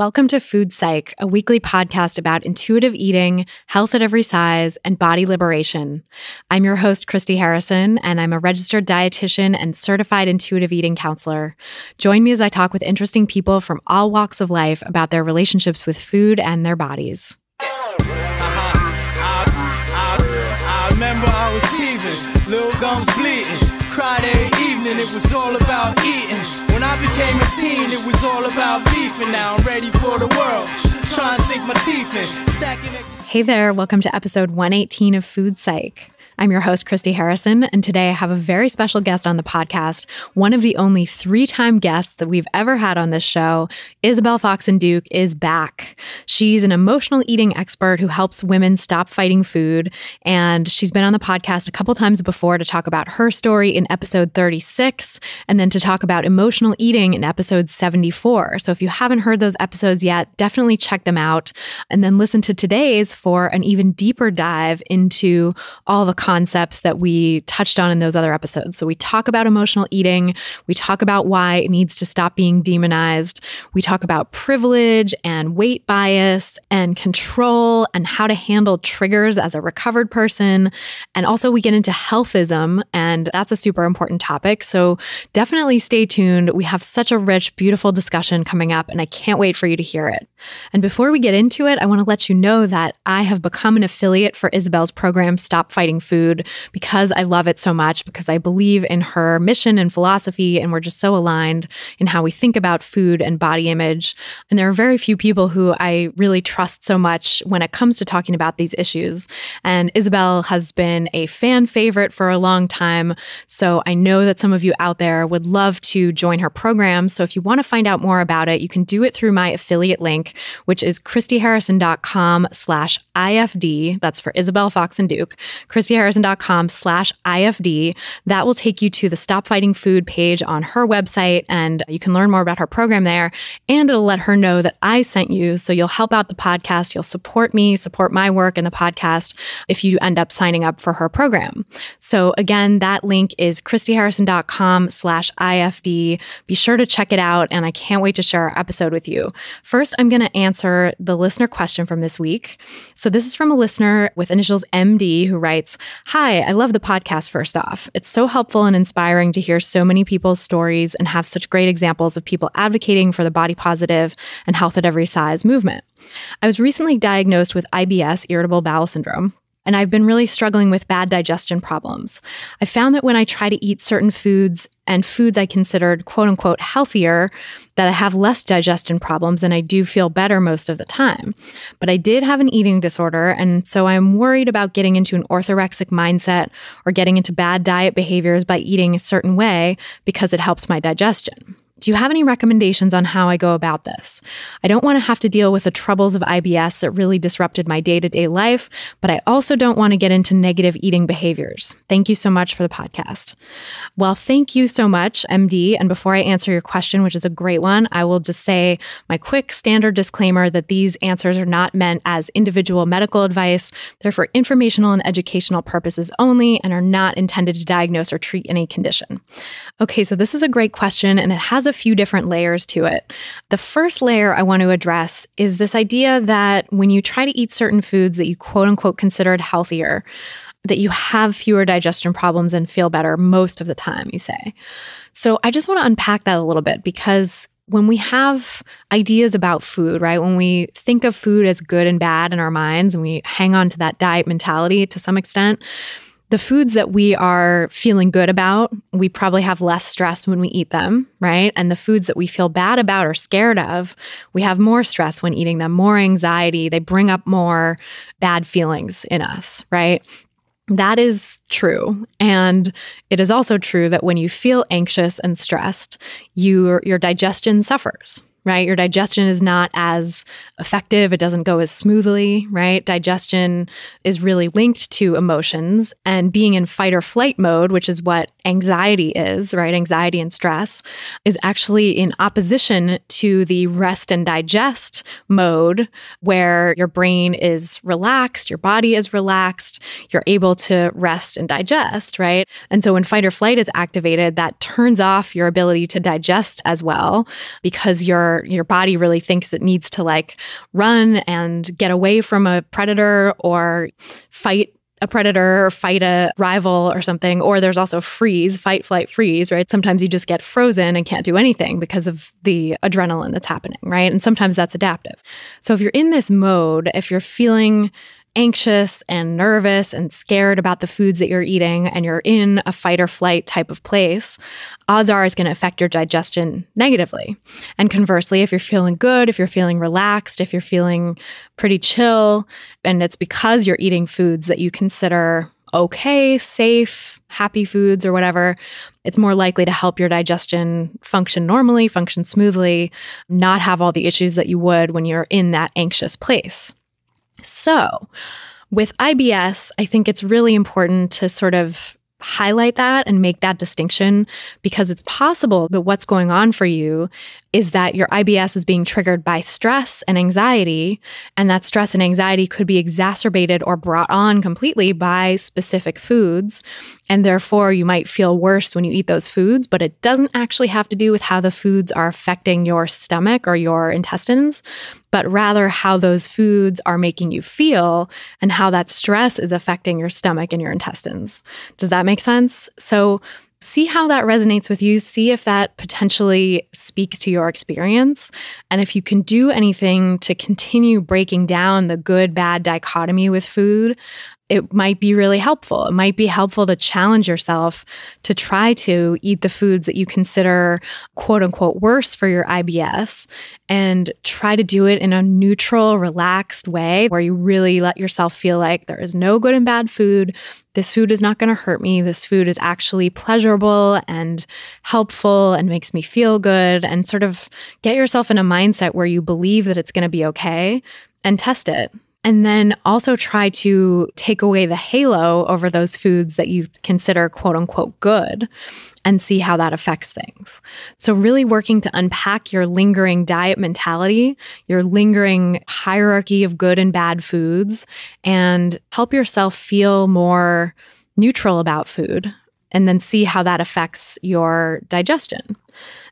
Welcome to Food Psych, a weekly podcast about intuitive eating, health at every size, and body liberation. I'm your host, Christy Harrison, and I'm a registered dietitian and certified intuitive eating counselor. Join me as I talk with interesting people from all walks of life about their relationships with food and their bodies. Uh-huh. I, I, I remember I was teething, little gums bleeding, evening, it was all about eating became a teen, it was all about Now I'm ready for the world. sink my teeth in. Stacking. Hey there, welcome to episode 118 of Food Psych. I'm your host, Christy Harrison, and today I have a very special guest on the podcast. One of the only three time guests that we've ever had on this show, Isabel Fox and Duke, is back. She's an emotional eating expert who helps women stop fighting food, and she's been on the podcast a couple times before to talk about her story in episode 36 and then to talk about emotional eating in episode 74. So if you haven't heard those episodes yet, definitely check them out and then listen to today's for an even deeper dive into all the concepts that we touched on in those other episodes. So we talk about emotional eating, we talk about why it needs to stop being demonized, we talk about privilege and weight bias and control and how to handle triggers as a recovered person. And also, we get into healthism, and that's a super important topic. So definitely stay tuned. We have such a rich, beautiful discussion coming up, and I can't wait for you to hear it. And before we get into it, I want to let you know that I have become an affiliate for Isabel's program, Stop Fighting Food food because I love it so much, because I believe in her mission and philosophy, and we're just so aligned in how we think about food and body image. And there are very few people who I really trust so much when it comes to talking about these issues. And Isabel has been a fan favorite for a long time. So I know that some of you out there would love to join her program. So if you want to find out more about it, you can do it through my affiliate link, which is christyharrison.com slash IFD. That's for Isabel Fox and Duke. Christy stacyharrison.com slash IFD. That will take you to the Stop Fighting Food page on her website, and you can learn more about her program there. And it'll let her know that I sent you. So you'll help out the podcast, you'll support me, support my work in the podcast if you end up signing up for her program. So again, that link is christyharrison.com slash IFD. Be sure to check it out, and I can't wait to share our episode with you. First, I'm going to answer the listener question from this week. So this is from a listener with initials MD who writes, Hi, I love the podcast first off. It's so helpful and inspiring to hear so many people's stories and have such great examples of people advocating for the body positive and health at every size movement. I was recently diagnosed with IBS, irritable bowel syndrome, and I've been really struggling with bad digestion problems. I found that when I try to eat certain foods and foods I considered quote unquote healthier, that I have less digestion problems and I do feel better most of the time. But I did have an eating disorder, and so I'm worried about getting into an orthorexic mindset or getting into bad diet behaviors by eating a certain way because it helps my digestion. Do you have any recommendations on how I go about this? I don't want to have to deal with the troubles of IBS that really disrupted my day to day life, but I also don't want to get into negative eating behaviors. Thank you so much for the podcast. Well, thank you so much, MD. And before I answer your question, which is a great one, I will just say my quick standard disclaimer that these answers are not meant as individual medical advice. They're for informational and educational purposes only and are not intended to diagnose or treat any condition. Okay, so this is a great question and it has a few different layers to it. The first layer I want to address is this idea that when you try to eat certain foods that you quote unquote considered healthier, that you have fewer digestion problems and feel better most of the time, you say. So I just want to unpack that a little bit because when we have ideas about food, right? When we think of food as good and bad in our minds and we hang on to that diet mentality to some extent, the foods that we are feeling good about, we probably have less stress when we eat them, right? And the foods that we feel bad about or scared of, we have more stress when eating them, more anxiety. They bring up more bad feelings in us, right? That is true. And it is also true that when you feel anxious and stressed, your, your digestion suffers right? Your digestion is not as effective, it doesn't go as smoothly, right? Digestion is really linked to emotions, and being in fight or flight mode, which is what anxiety is, right? Anxiety and stress is actually in opposition to the rest and digest mode where your brain is relaxed, your body is relaxed, you're able to rest and digest, right? And so when fight or flight is activated, that turns off your ability to digest as well because your your body really thinks it needs to like run and get away from a predator or fight a predator or fight a rival or something. Or there's also freeze, fight, flight, freeze, right? Sometimes you just get frozen and can't do anything because of the adrenaline that's happening, right? And sometimes that's adaptive. So if you're in this mode, if you're feeling anxious and nervous and scared about the foods that you're eating and you're in a fight or flight type of place, odds are it's going to affect your digestion negatively. And conversely, if you're feeling good, if you're feeling relaxed, if you're feeling pretty chill, and it's because you're eating foods that you consider okay, safe, happy foods or whatever, it's more likely to help your digestion function normally, function smoothly, not have all the issues that you would when you're in that anxious place. So, with IBS, I think it's really important to sort of highlight that and make that distinction because it's possible that what's going on for you is that your IBS is being triggered by stress and anxiety, and that stress and anxiety could be exacerbated or brought on completely by specific foods. And therefore, you might feel worse when you eat those foods, but it doesn't actually have to do with how the foods are affecting your stomach or your intestines, but rather how those foods are making you feel and how that stress is affecting your stomach and your intestines. Does that make sense? So, see how that resonates with you. See if that potentially speaks to your experience. And if you can do anything to continue breaking down the good bad dichotomy with food, it might be really helpful. It might be helpful to challenge yourself to try to eat the foods that you consider quote unquote worse for your IBS and try to do it in a neutral, relaxed way where you really let yourself feel like there is no good and bad food. This food is not going to hurt me. This food is actually pleasurable and helpful and makes me feel good. And sort of get yourself in a mindset where you believe that it's going to be okay and test it. And then also try to take away the halo over those foods that you consider quote unquote good and see how that affects things. So, really working to unpack your lingering diet mentality, your lingering hierarchy of good and bad foods, and help yourself feel more neutral about food and then see how that affects your digestion.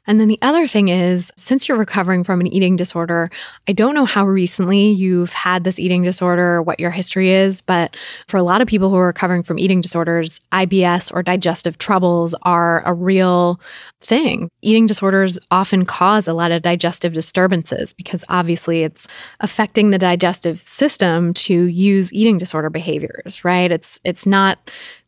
And then the other thing is, since you're recovering from an eating disorder, I don't know how recently you've had this eating disorder, what your history is, but for a lot of people who are recovering from eating disorders, IBS or digestive troubles are a real thing. Eating disorders often cause a lot of digestive disturbances because obviously it's affecting the digestive system to use eating disorder behaviors, right? It's it's not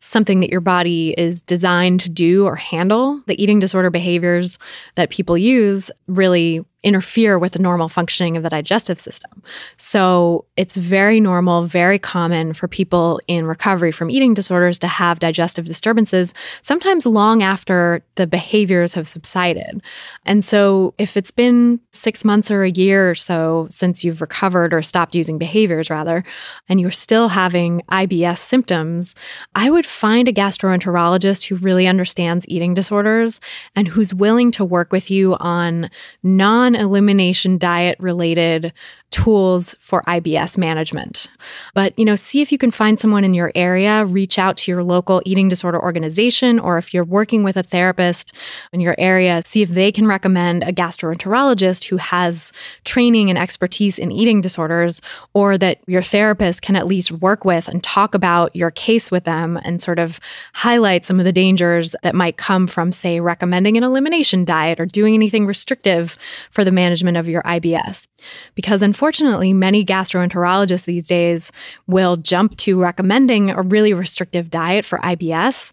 something that your body is designed to do or handle. The eating disorder behaviors that people use really interfere with the normal functioning of the digestive system. So it's very normal, very common for people in recovery from eating disorders to have digestive disturbances, sometimes long after the behaviors have subsided. And so if it's been six months or a year or so since you've recovered or stopped using behaviors, rather, and you're still having IBS symptoms, I would find a gastroenterologist who really understands eating disorders and who's willing to work with you on non non elimination diet related tools for IBS management. But, you know, see if you can find someone in your area, reach out to your local eating disorder organization, or if you're working with a therapist in your area, see if they can recommend a gastroenterologist who has training and expertise in eating disorders, or that your therapist can at least work with and talk about your case with them and sort of highlight some of the dangers that might come from, say, recommending an elimination diet or doing anything restrictive for the management of your IBS. Because, in Unfortunately, many gastroenterologists these days will jump to recommending a really restrictive diet for IBS.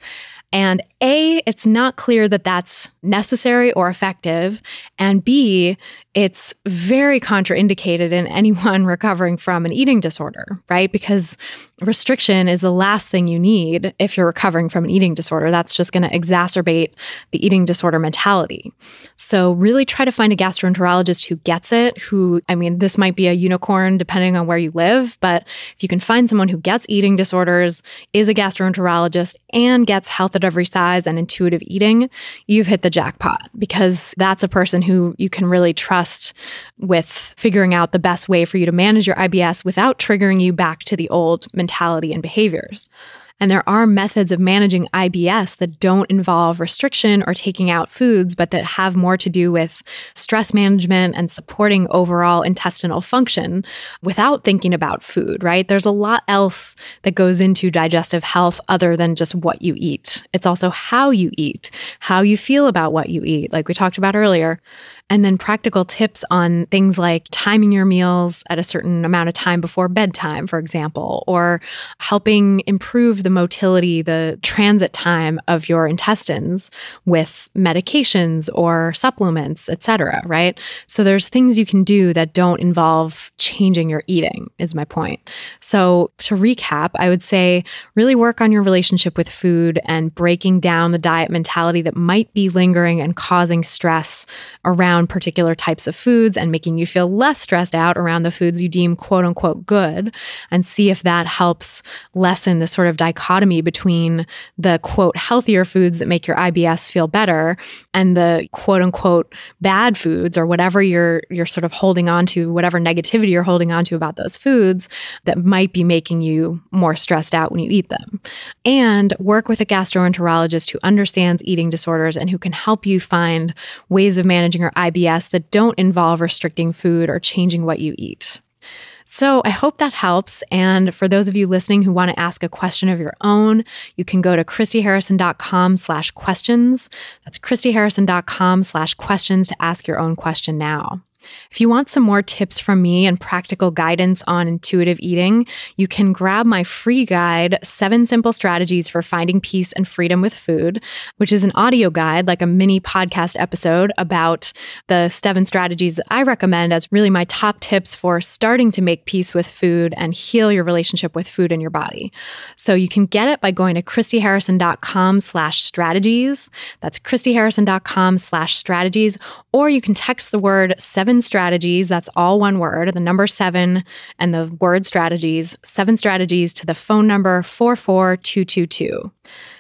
And A, it's not clear that that's necessary or effective. And B, it's very contraindicated in anyone recovering from an eating disorder, right? Because restriction is the last thing you need if you're recovering from an eating disorder. That's just going to exacerbate the eating disorder mentality. So, really try to find a gastroenterologist who gets it, who, I mean, this might be a unicorn depending on where you live, but if you can find someone who gets eating disorders, is a gastroenterologist, and gets health at every size and intuitive eating, you've hit the jackpot because that's a person who you can really trust with figuring out the best way for you to manage your IBS without triggering you back to the old mentality and behaviors. And there are methods of managing IBS that don't involve restriction or taking out foods, but that have more to do with stress management and supporting overall intestinal function without thinking about food, right? There's a lot else that goes into digestive health other than just what you eat. It's also how you eat, how you feel about what you eat, like we talked about earlier and then practical tips on things like timing your meals at a certain amount of time before bedtime, for example, or helping improve the motility, the transit time of your intestines with medications or supplements, etc., right? So there's things you can do that don't involve changing your eating is my point. So to recap, I would say really work on your relationship with food and breaking down the diet mentality that might be lingering and causing stress around around particular types of foods and making you feel less stressed out around the foods you deem quote unquote good and see if that helps lessen the sort of dichotomy between the quote healthier foods that make your IBS feel better and the quote unquote bad foods or whatever you're you're sort of holding on to whatever negativity you're holding on to about those foods that might be making you more stressed out when you eat them and work with a gastroenterologist who understands eating disorders and who can help you find ways of managing your IBS IBS that don't involve restricting food or changing what you eat. So I hope that helps. And for those of you listening who want to ask a question of your own, you can go to christyharrison.com slash questions. That's christyharrison.com slash questions to ask your own question now. If you want some more tips from me and practical guidance on intuitive eating, you can grab my free guide, Seven Simple Strategies for Finding Peace and Freedom with Food, which is an audio guide, like a mini podcast episode about the seven strategies that I recommend as really my top tips for starting to make peace with food and heal your relationship with food in your body. So you can get it by going to christyharrison.com slash strategies. That's christyharrison.com slash strategies, or you can text the word seven seven strategies. That's all one word, the number seven and the word strategies, seven strategies to the phone number 44222.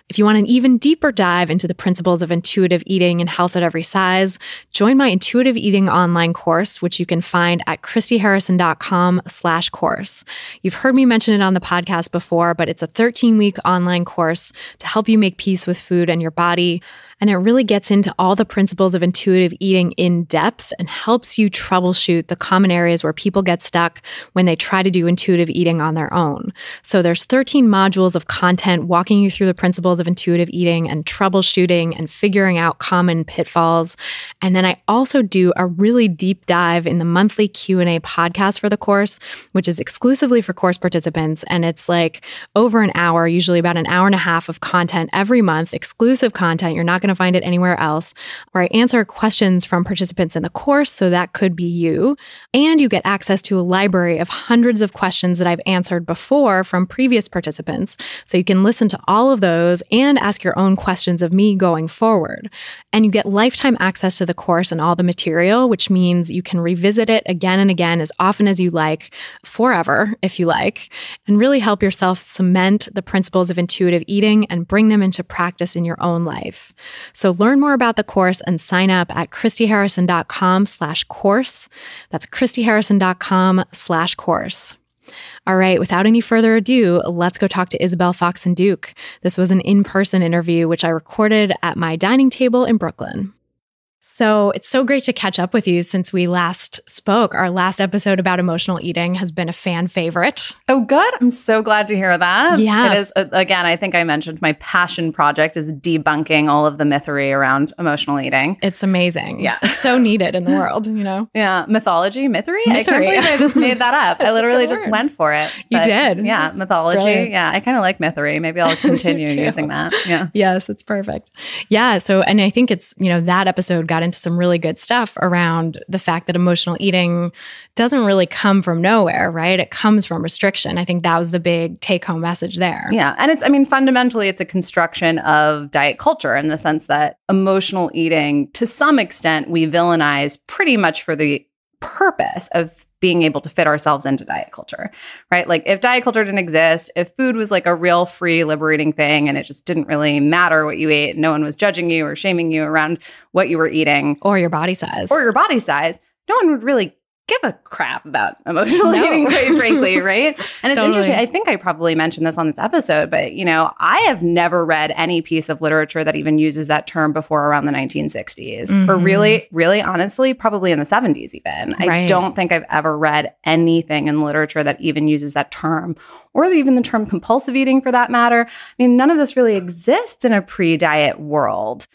If you want an even deeper dive into the principles of intuitive eating and health at every size, join my intuitive eating online course, which you can find at christyharrison.com slash course. You've heard me mention it on the podcast before, but it's a 13-week online course to help you make peace with food and your body. And it really gets into all the principles of intuitive eating in depth and helps you troubleshoot the common areas where people get stuck when they try to do intuitive eating on their own. So there's 13 modules of content walking you through the principles of intuitive eating and troubleshooting and figuring out common pitfalls. And then I also do a really deep dive in the monthly Q&A podcast for the course, which is exclusively for course participants and it's like over an hour, usually about an hour and a half of content every month, exclusive content. You're not going going to find it anywhere else, where I answer questions from participants in the course. So that could be you. And you get access to a library of hundreds of questions that I've answered before from previous participants. So you can listen to all of those and ask your own questions of me going forward. And you get lifetime access to the course and all the material, which means you can revisit it again and again as often as you like, forever, if you like, and really help yourself cement the principles of intuitive eating and bring them into practice in your own life. So learn more about the course and sign up at christyharrison.com slash course. That's christyharrison.com slash course. All right, without any further ado, let's go talk to Isabel Fox and Duke. This was an in person interview, which I recorded at my dining table in Brooklyn. So it's so great to catch up with you since we last spoke. Our last episode about emotional eating has been a fan favorite. Oh, good. I'm so glad to hear that. Yeah. It is, uh, again, I think I mentioned my passion project is debunking all of the mythery around emotional eating. It's amazing. Yeah. It's so needed in the world, you know? Yeah. Mythology, mythery. mythery. I can't believe I just made that up. I literally just went for it. You did. Yeah. Mythology. Brilliant. Yeah. I kind of like mythery. Maybe I'll continue using that. Yeah. Yes. It's perfect. Yeah. So, and I think it's, you know, that episode got got into some really good stuff around the fact that emotional eating doesn't really come from nowhere, right? It comes from restriction. I think that was the big take home message there. Yeah. And it's, I mean, fundamentally, it's a construction of diet culture in the sense that emotional eating, to some extent, we villainize pretty much for the purpose of being able to fit ourselves into diet culture, right? Like if diet culture didn't exist, if food was like a real free, liberating thing and it just didn't really matter what you ate, no one was judging you or shaming you around what you were eating or your body size or your body size, no one would really give a crap about emotional no. eating, quite frankly, right? And it's totally. interesting. I think I probably mentioned this on this episode, but you know, I have never read any piece of literature that even uses that term before around the 1960s, mm-hmm. or really, really honestly, probably in the 70s, even. Right. I don't think I've ever read anything in literature that even uses that term, or even the term compulsive eating for that matter. I mean, none of this really exists in a pre diet world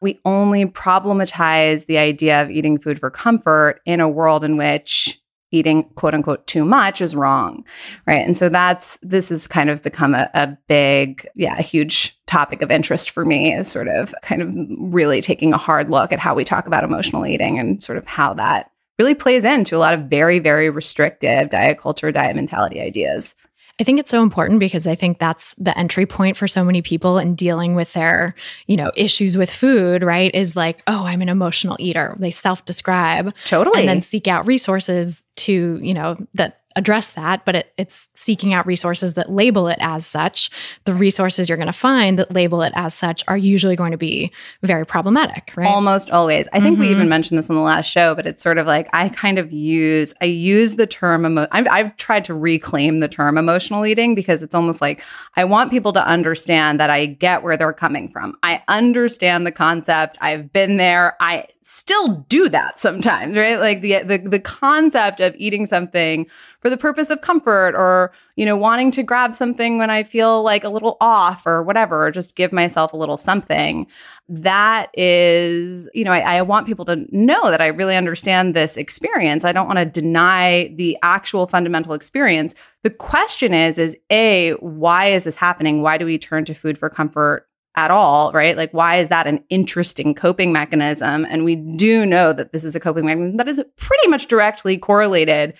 we only problematize the idea of eating food for comfort in a world in which eating quote unquote too much is wrong right and so that's this has kind of become a, a big yeah a huge topic of interest for me is sort of kind of really taking a hard look at how we talk about emotional eating and sort of how that really plays into a lot of very very restrictive diet culture diet mentality ideas I think it's so important because I think that's the entry point for so many people in dealing with their, you know, issues with food, right? Is like, oh, I'm an emotional eater. They self describe. Totally. And then seek out resources to, you know, that address that, but it, it's seeking out resources that label it as such. The resources you're going to find that label it as such are usually going to be very problematic, right? Almost always. I mm-hmm. think we even mm-hmm. mentioned this on the last show, but it's sort of like I kind of use I use the term emo- I've, I've tried to reclaim the term emotional eating because it's almost like I want people to understand that I get where they're coming from. I understand the concept. I've been there. I still do that sometimes, right? Like the the, the concept of eating something for the purpose of comfort or, you know, wanting to grab something when I feel like a little off or whatever, or just give myself a little something. That is, you know, I, I want people to know that I really understand this experience. I don't want to deny the actual fundamental experience. The question is, is A, why is this happening? Why do we turn to food for comfort at all, right? Like, why is that an interesting coping mechanism? And we do know that this is a coping mechanism that is pretty much directly correlated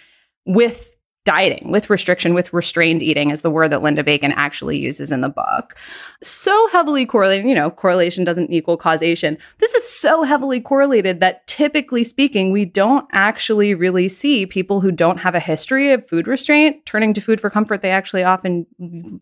with dieting, with restriction, with restrained eating is the word that Linda Bacon actually uses in the book. So heavily correlated, you know, correlation doesn't equal causation. This is so heavily correlated that typically speaking, we don't actually really see people who don't have a history of food restraint turning to food for comfort. They actually often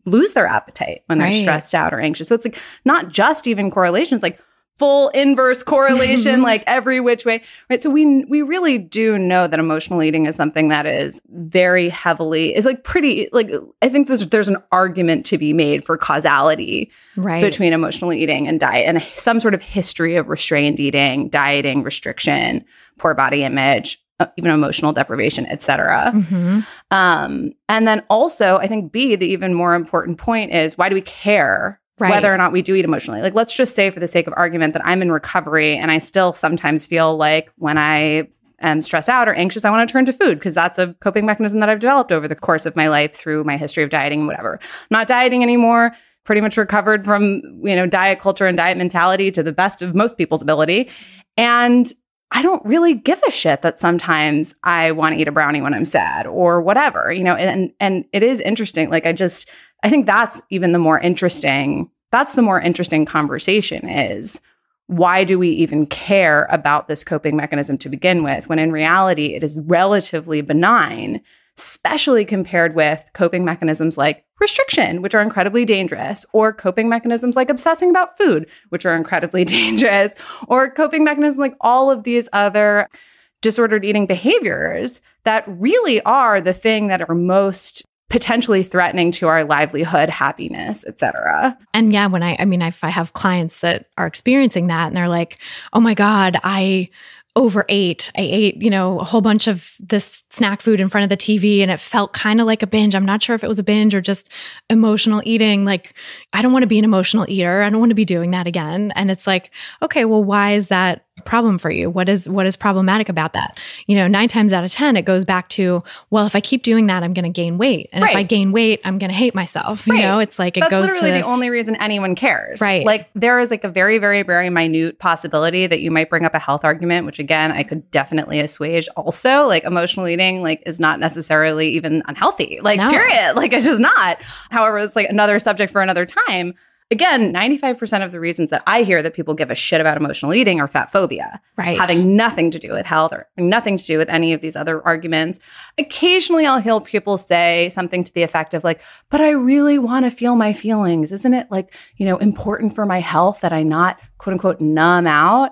lose their appetite when they're right. stressed out or anxious. So it's like not just even correlations, like full inverse correlation like every which way right so we we really do know that emotional eating is something that is very heavily is like pretty like i think there's there's an argument to be made for causality right. between emotional eating and diet and some sort of history of restrained eating dieting restriction poor body image uh, even emotional deprivation, etc. Mm-hmm. Um, and then also, I think B, the even more important point is why do we care Right. whether or not we do eat emotionally. Like, let's just say, for the sake of argument, that I'm in recovery and I still sometimes feel like when I am stressed out or anxious, I want to turn to food because that's a coping mechanism that I've developed over the course of my life through my history of dieting and whatever. I'm not dieting anymore. Pretty much recovered from, you know, diet culture and diet mentality to the best of most people's ability. And I don't really give a shit that sometimes I want to eat a brownie when I'm sad or whatever, you know, and and it is interesting. Like I just I think that's even the more interesting. That's the more interesting conversation is why do we even care about this coping mechanism to begin with when in reality it is relatively benign especially compared with coping mechanisms like restriction, which are incredibly dangerous, or coping mechanisms like obsessing about food, which are incredibly dangerous, or coping mechanisms like all of these other disordered eating behaviors that really are the thing that are most potentially threatening to our livelihood, happiness, etc. And yeah, when I I mean if I have clients that are experiencing that and they're like, "Oh my god, I overate. I ate, you know, a whole bunch of this snack food in front of the TV and it felt kind of like a binge. I'm not sure if it was a binge or just emotional eating. Like, I don't want to be an emotional eater. I don't want to be doing that again. And it's like, okay, well, why is that problem for you what is what is problematic about that you know nine times out of ten it goes back to well if i keep doing that i'm going to gain weight and right. if i gain weight i'm going to hate myself right. you know it's like it That's goes literally the only reason anyone cares right like there is like a very very very minute possibility that you might bring up a health argument which again i could definitely assuage also like emotional eating like is not necessarily even unhealthy like no. period like it's just not however it's like another subject for another time again, 95% of the reasons that I hear that people give a shit about emotional eating are fat phobia. Right. Having nothing to do with health or nothing to do with any of these other arguments. Occasionally, I'll hear people say something to the effect of, like, but I really want to feel my feelings. Isn't it like, you know, important for my health that I not quote unquote numb out?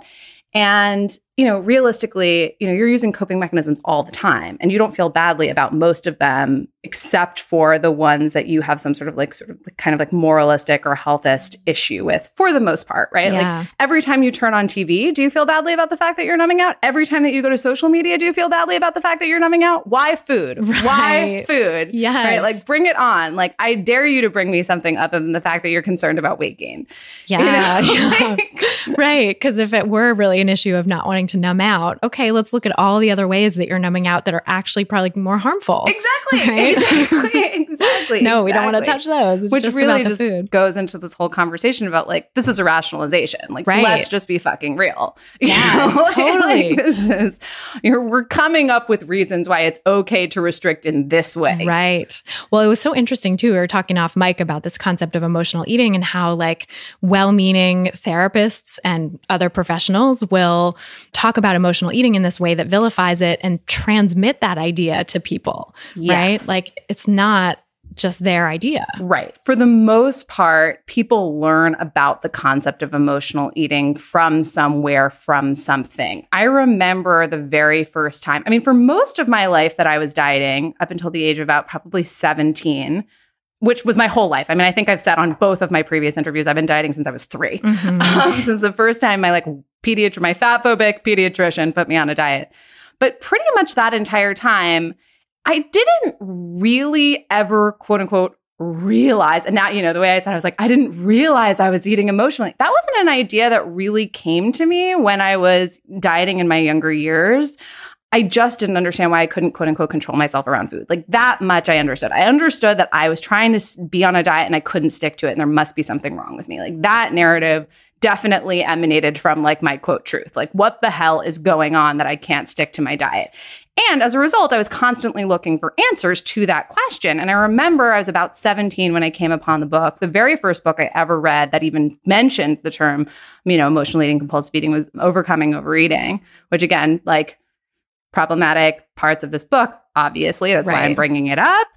And you know, realistically, you know, you're using coping mechanisms all the time and you don't feel badly about most of them except for the ones that you have some sort of like sort of like, kind of like moralistic or healthist issue with for the most part, right? Yeah. Like every time you turn on TV, do you feel badly about the fact that you're numbing out? Every time that you go to social media, do you feel badly about the fact that you're numbing out? Why food? Right. Why food? Yes. Right? Like bring it on. Like I dare you to bring me something other than the fact that you're concerned about weight gain. Yeah. You know? yeah. right. Cause if it were really an issue of not wanting to numb out. Okay, let's look at all the other ways that you're numbing out that are actually probably more harmful. Exactly. Right? Exactly. Exactly. no, exactly. we don't want to touch those. It's Which just really just food. goes into this whole conversation about like this is a rationalization. Like right. let's just be fucking real. Yeah, you know? totally. like, this is you're we're coming up with reasons why it's okay to restrict in this way. Right. Well, it was so interesting too. We were talking off mic about this concept of emotional eating and how like well-meaning therapists and other professionals will talk about emotional eating in this way that vilifies it and transmit that idea to people, yes. right? Like it's not just their idea. Right. For the most part, people learn about the concept of emotional eating from somewhere, from something. I remember the very first time, I mean, for most of my life that I was dieting, up until the age of about probably 17, which was my whole life. I mean, I think I've said on both of my previous interviews, I've been dieting since I was 3 mm-hmm. um, since the first time my like pediatric, my fat phobic pediatrician put me on a diet. But pretty much that entire time, I didn't really ever quote unquote realize. And now, you know, the way I said, it, I was like, I didn't realize I was eating emotionally. That wasn't an idea that really came to me when I was dieting in my younger years. I just didn't understand why I couldn't quote unquote control myself around food. Like that much I understood. I understood that I was trying to be on a diet and I couldn't stick to it and there must be something wrong with me. Like that narrative definitely emanated from like my quote truth. Like what the hell is going on that I can't stick to my diet? And as a result, I was constantly looking for answers to that question. And I remember I was about 17 when I came upon the book. The very first book I ever read that even mentioned the term, you know, emotional eating, compulsive eating was Overcoming Overeating, which again, like problematic parts of this book, obviously. That's right. why I'm bringing it up.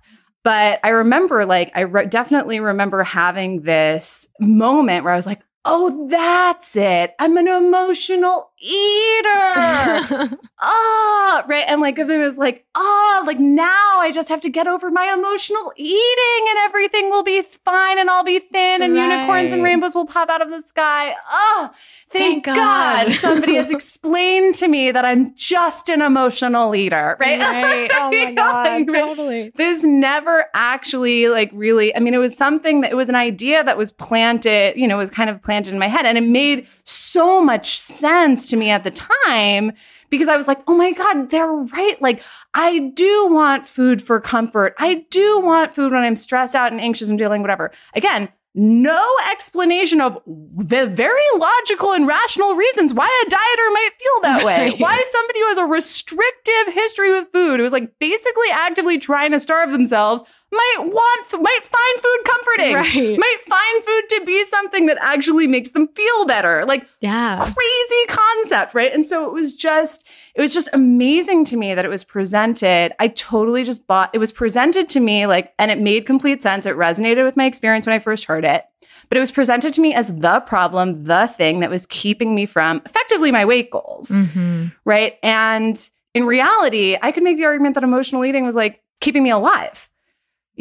But I remember, like, I re- definitely remember having this moment where I was like, oh, that's it. I'm an emotional eater. oh, right. And like, it was like, oh, like now I just have to get over my emotional eating and everything will be fine and I'll be thin and right. unicorns and rainbows will pop out of the sky. Oh, thank, thank God. God. somebody has explained to me that I'm just an emotional eater. Right. right. Oh my God. like, totally. This never actually like really, I mean, it was something that it was an idea that was planted, you know, was kind of planted in my head and it made so much sense to me at the time because I was like, oh my God, they're right. Like, I do want food for comfort. I do want food when I'm stressed out and anxious and dealing whatever. Again, no explanation of the very logical and rational reasons why a dieter might feel that way. Why somebody who has a restrictive history with food, who is like basically actively trying to starve themselves, might want, might find food comforting, right. might find food to be something that actually makes them feel better. Like, yeah, crazy concept, right? And so it was just, it was just amazing to me that it was presented. I totally just bought, it was presented to me like, and it made complete sense. It resonated with my experience when I first heard it, but it was presented to me as the problem, the thing that was keeping me from effectively my weight goals, mm-hmm. right? And in reality, I could make the argument that emotional eating was like keeping me alive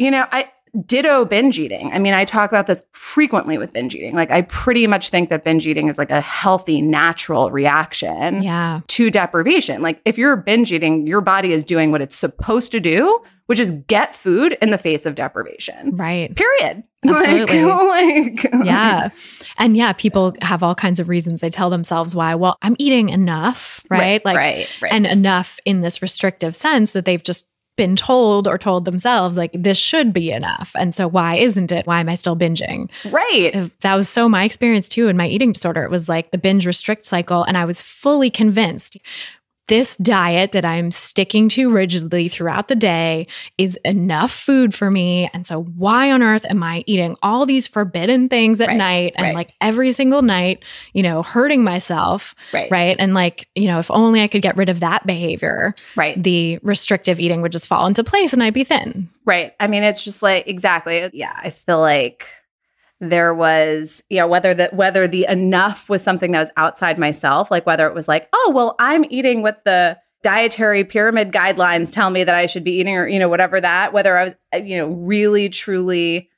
you know, I ditto binge eating. I mean, I talk about this frequently with binge eating. Like I pretty much think that binge eating is like a healthy natural reaction yeah. to deprivation. Like if you're binge eating, your body is doing what it's supposed to do, which is get food in the face of deprivation. Right. Period. Absolutely. Like, like, yeah. And yeah, people have all kinds of reasons they tell themselves why, well, I'm eating enough, right? right like right, right. and enough in this restrictive sense that they've just been told or told themselves, like, this should be enough. And so why isn't it? Why am I still binging? Right. That was so my experience too in my eating disorder. It was like the binge restrict cycle. And I was fully convinced this diet that I'm sticking to rigidly throughout the day is enough food for me. And so, why on earth am I eating all these forbidden things at right, night and right. like every single night, you know, hurting myself? Right. Right. And like, you know, if only I could get rid of that behavior, right. The restrictive eating would just fall into place and I'd be thin. Right. I mean, it's just like, exactly. Yeah. I feel like there was you know whether that whether the enough was something that was outside myself like whether it was like oh well i'm eating what the dietary pyramid guidelines tell me that i should be eating or you know whatever that whether i was you know really truly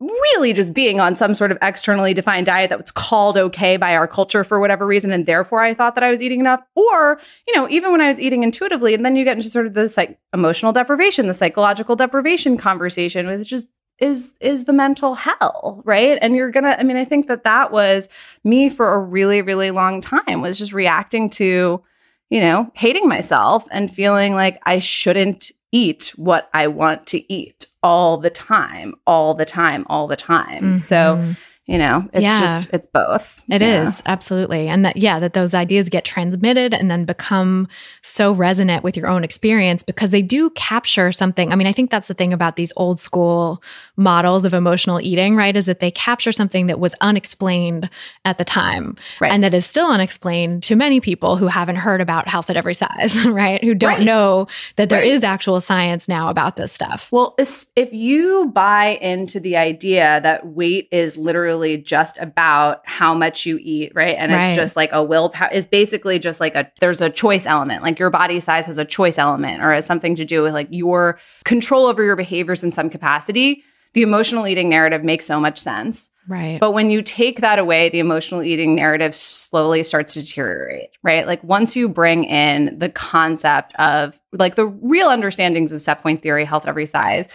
really just being on some sort of externally defined diet that was called okay by our culture for whatever reason and therefore i thought that i was eating enough or you know even when i was eating intuitively and then you get into sort of this like emotional deprivation the psychological deprivation conversation which is is is the mental hell right and you're gonna i mean i think that that was me for a really really long time was just reacting to you know hating myself and feeling like i shouldn't eat what i want to eat all the time all the time all the time mm-hmm. so you know it's yeah. just it's both It yeah. is absolutely and that yeah that those ideas get transmitted and then become so resonant with your own experience because they do capture something i mean i think that's the thing about these old school models of emotional eating right is that they capture something that was unexplained at the time right. and that is still unexplained to many people who haven't heard about health at every size right who don't right. know that there right. is actual science now about this stuff well if you buy into the idea that weight is literally just about how much you eat, right? And right. it's just like a willpower. It's basically just like a there's a choice element. Like your body size has a choice element or has something to do with like your control over your behaviors in some capacity. The emotional eating narrative makes so much sense. Right. But when you take that away, the emotional eating narrative slowly starts to deteriorate, right? Like once you bring in the concept of like the real understandings of set point theory, health every size,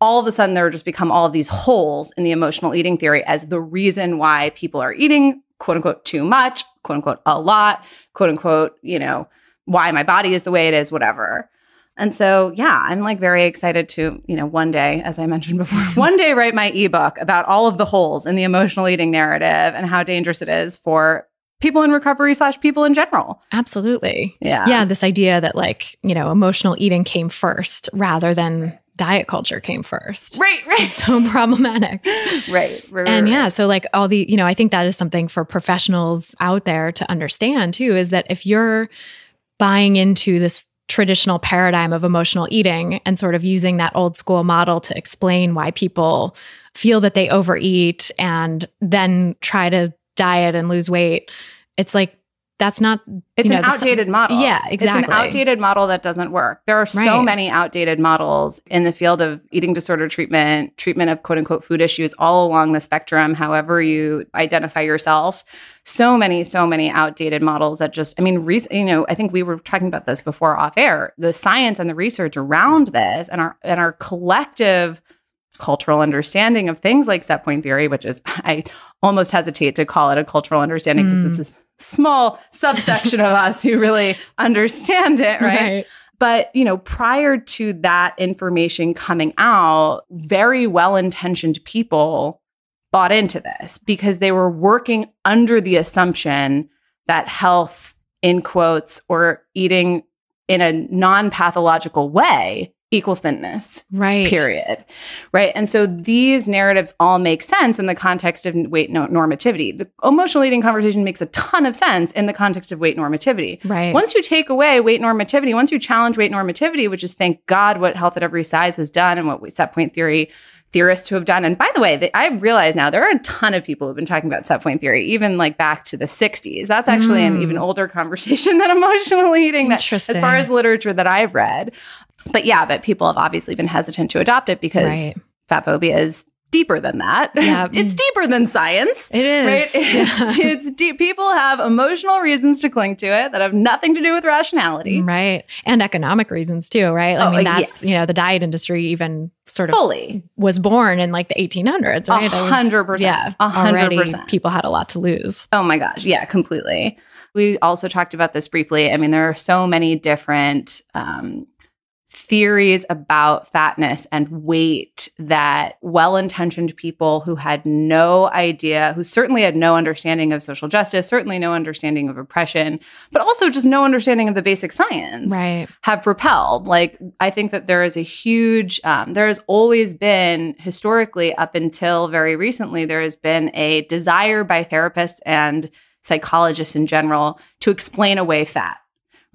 all of a sudden there just become all of these holes in the emotional eating theory as the reason why people are eating quote unquote too much, quote unquote a lot, quote unquote, you know, why my body is the way it is, whatever. And so, yeah, I'm like very excited to, you know, one day, as I mentioned before, one day write my ebook about all of the holes in the emotional eating narrative and how dangerous it is for people in recovery slash people in general. Absolutely. Yeah. Yeah. This idea that like, you know, emotional eating came first rather than diet culture came first. Right, right. It's so problematic. right, right, right, And yeah, so like all the, you know, I think that is something for professionals out there to understand too is that if you're buying into this traditional paradigm of emotional eating and sort of using that old school model to explain why people feel that they overeat and then try to diet and lose weight, it's like that's not it's know, an outdated model yeah exactly it's an outdated model that doesn't work there are right. so many outdated models in the field of eating disorder treatment treatment of quote unquote food issues all along the spectrum however you identify yourself so many so many outdated models that just i mean re- you know i think we were talking about this before off air the science and the research around this and our and our collective cultural understanding of things like set point theory, which is I almost hesitate to call it a cultural understanding because mm. it's small subsection of us who really understand it, right? right? But, you know, prior to that information coming out, very well intentioned people bought into this because they were working under the assumption that health, in quotes, or eating in a non pathological way equals thinness. Right. Period. Right. And so these narratives all make sense in the context of weight normativity. The emotional eating conversation makes a ton of sense in the context of weight normativity. Right. Once you take away weight normativity, once you challenge weight normativity, which is thank God what health at every size has done and what set point theory theorists who have done. And by the way, I realize now there are a ton of people who've been talking about set point theory, even like back to the 60s. That's actually mm. an even older conversation than emotional eating, that, as far as literature that I've read. But yeah, but people have obviously been hesitant to adopt it because right. fat phobia is deeper than that. Yeah. it's deeper than science. It is. Right? It's, yeah. it's deep. People have emotional reasons to cling to it that have nothing to do with rationality. Right. And economic reasons too, right? I oh, mean, that's, yes. you know, the diet industry even sort of fully was born in like the 1800s, right? 100%. yeah. 100%. people had a lot to lose. Oh my gosh. Yeah, completely. We also talked about this briefly. I mean, there are so many different um, theories about fatness and weight that well intentioned people who had no idea, who certainly had no understanding of social justice, certainly no understanding of oppression, but also just no understanding of the basic science, right. have propelled. Like, I think that there is a huge, um, there has always been historically, up until very recently, there has been a desire by therapists and psychologists in general to explain away fat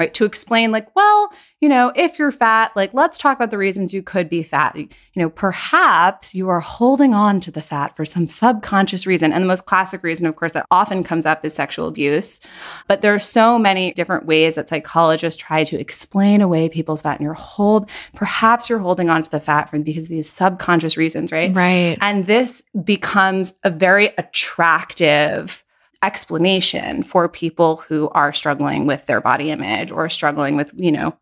right? To explain, like, well, you know, if you're fat, like, let's talk about the reasons you could be fat. You know, perhaps you are holding on to the fat for some subconscious reason. And the most classic reason, of course, that often comes up is sexual abuse. But there are so many different ways that psychologists try to explain away people's fat and you're hold. Perhaps you're holding on to the fat from because these subconscious reasons, right? Right. And this becomes a very attractive explanation for people who are struggling with their body image or struggling with, you know,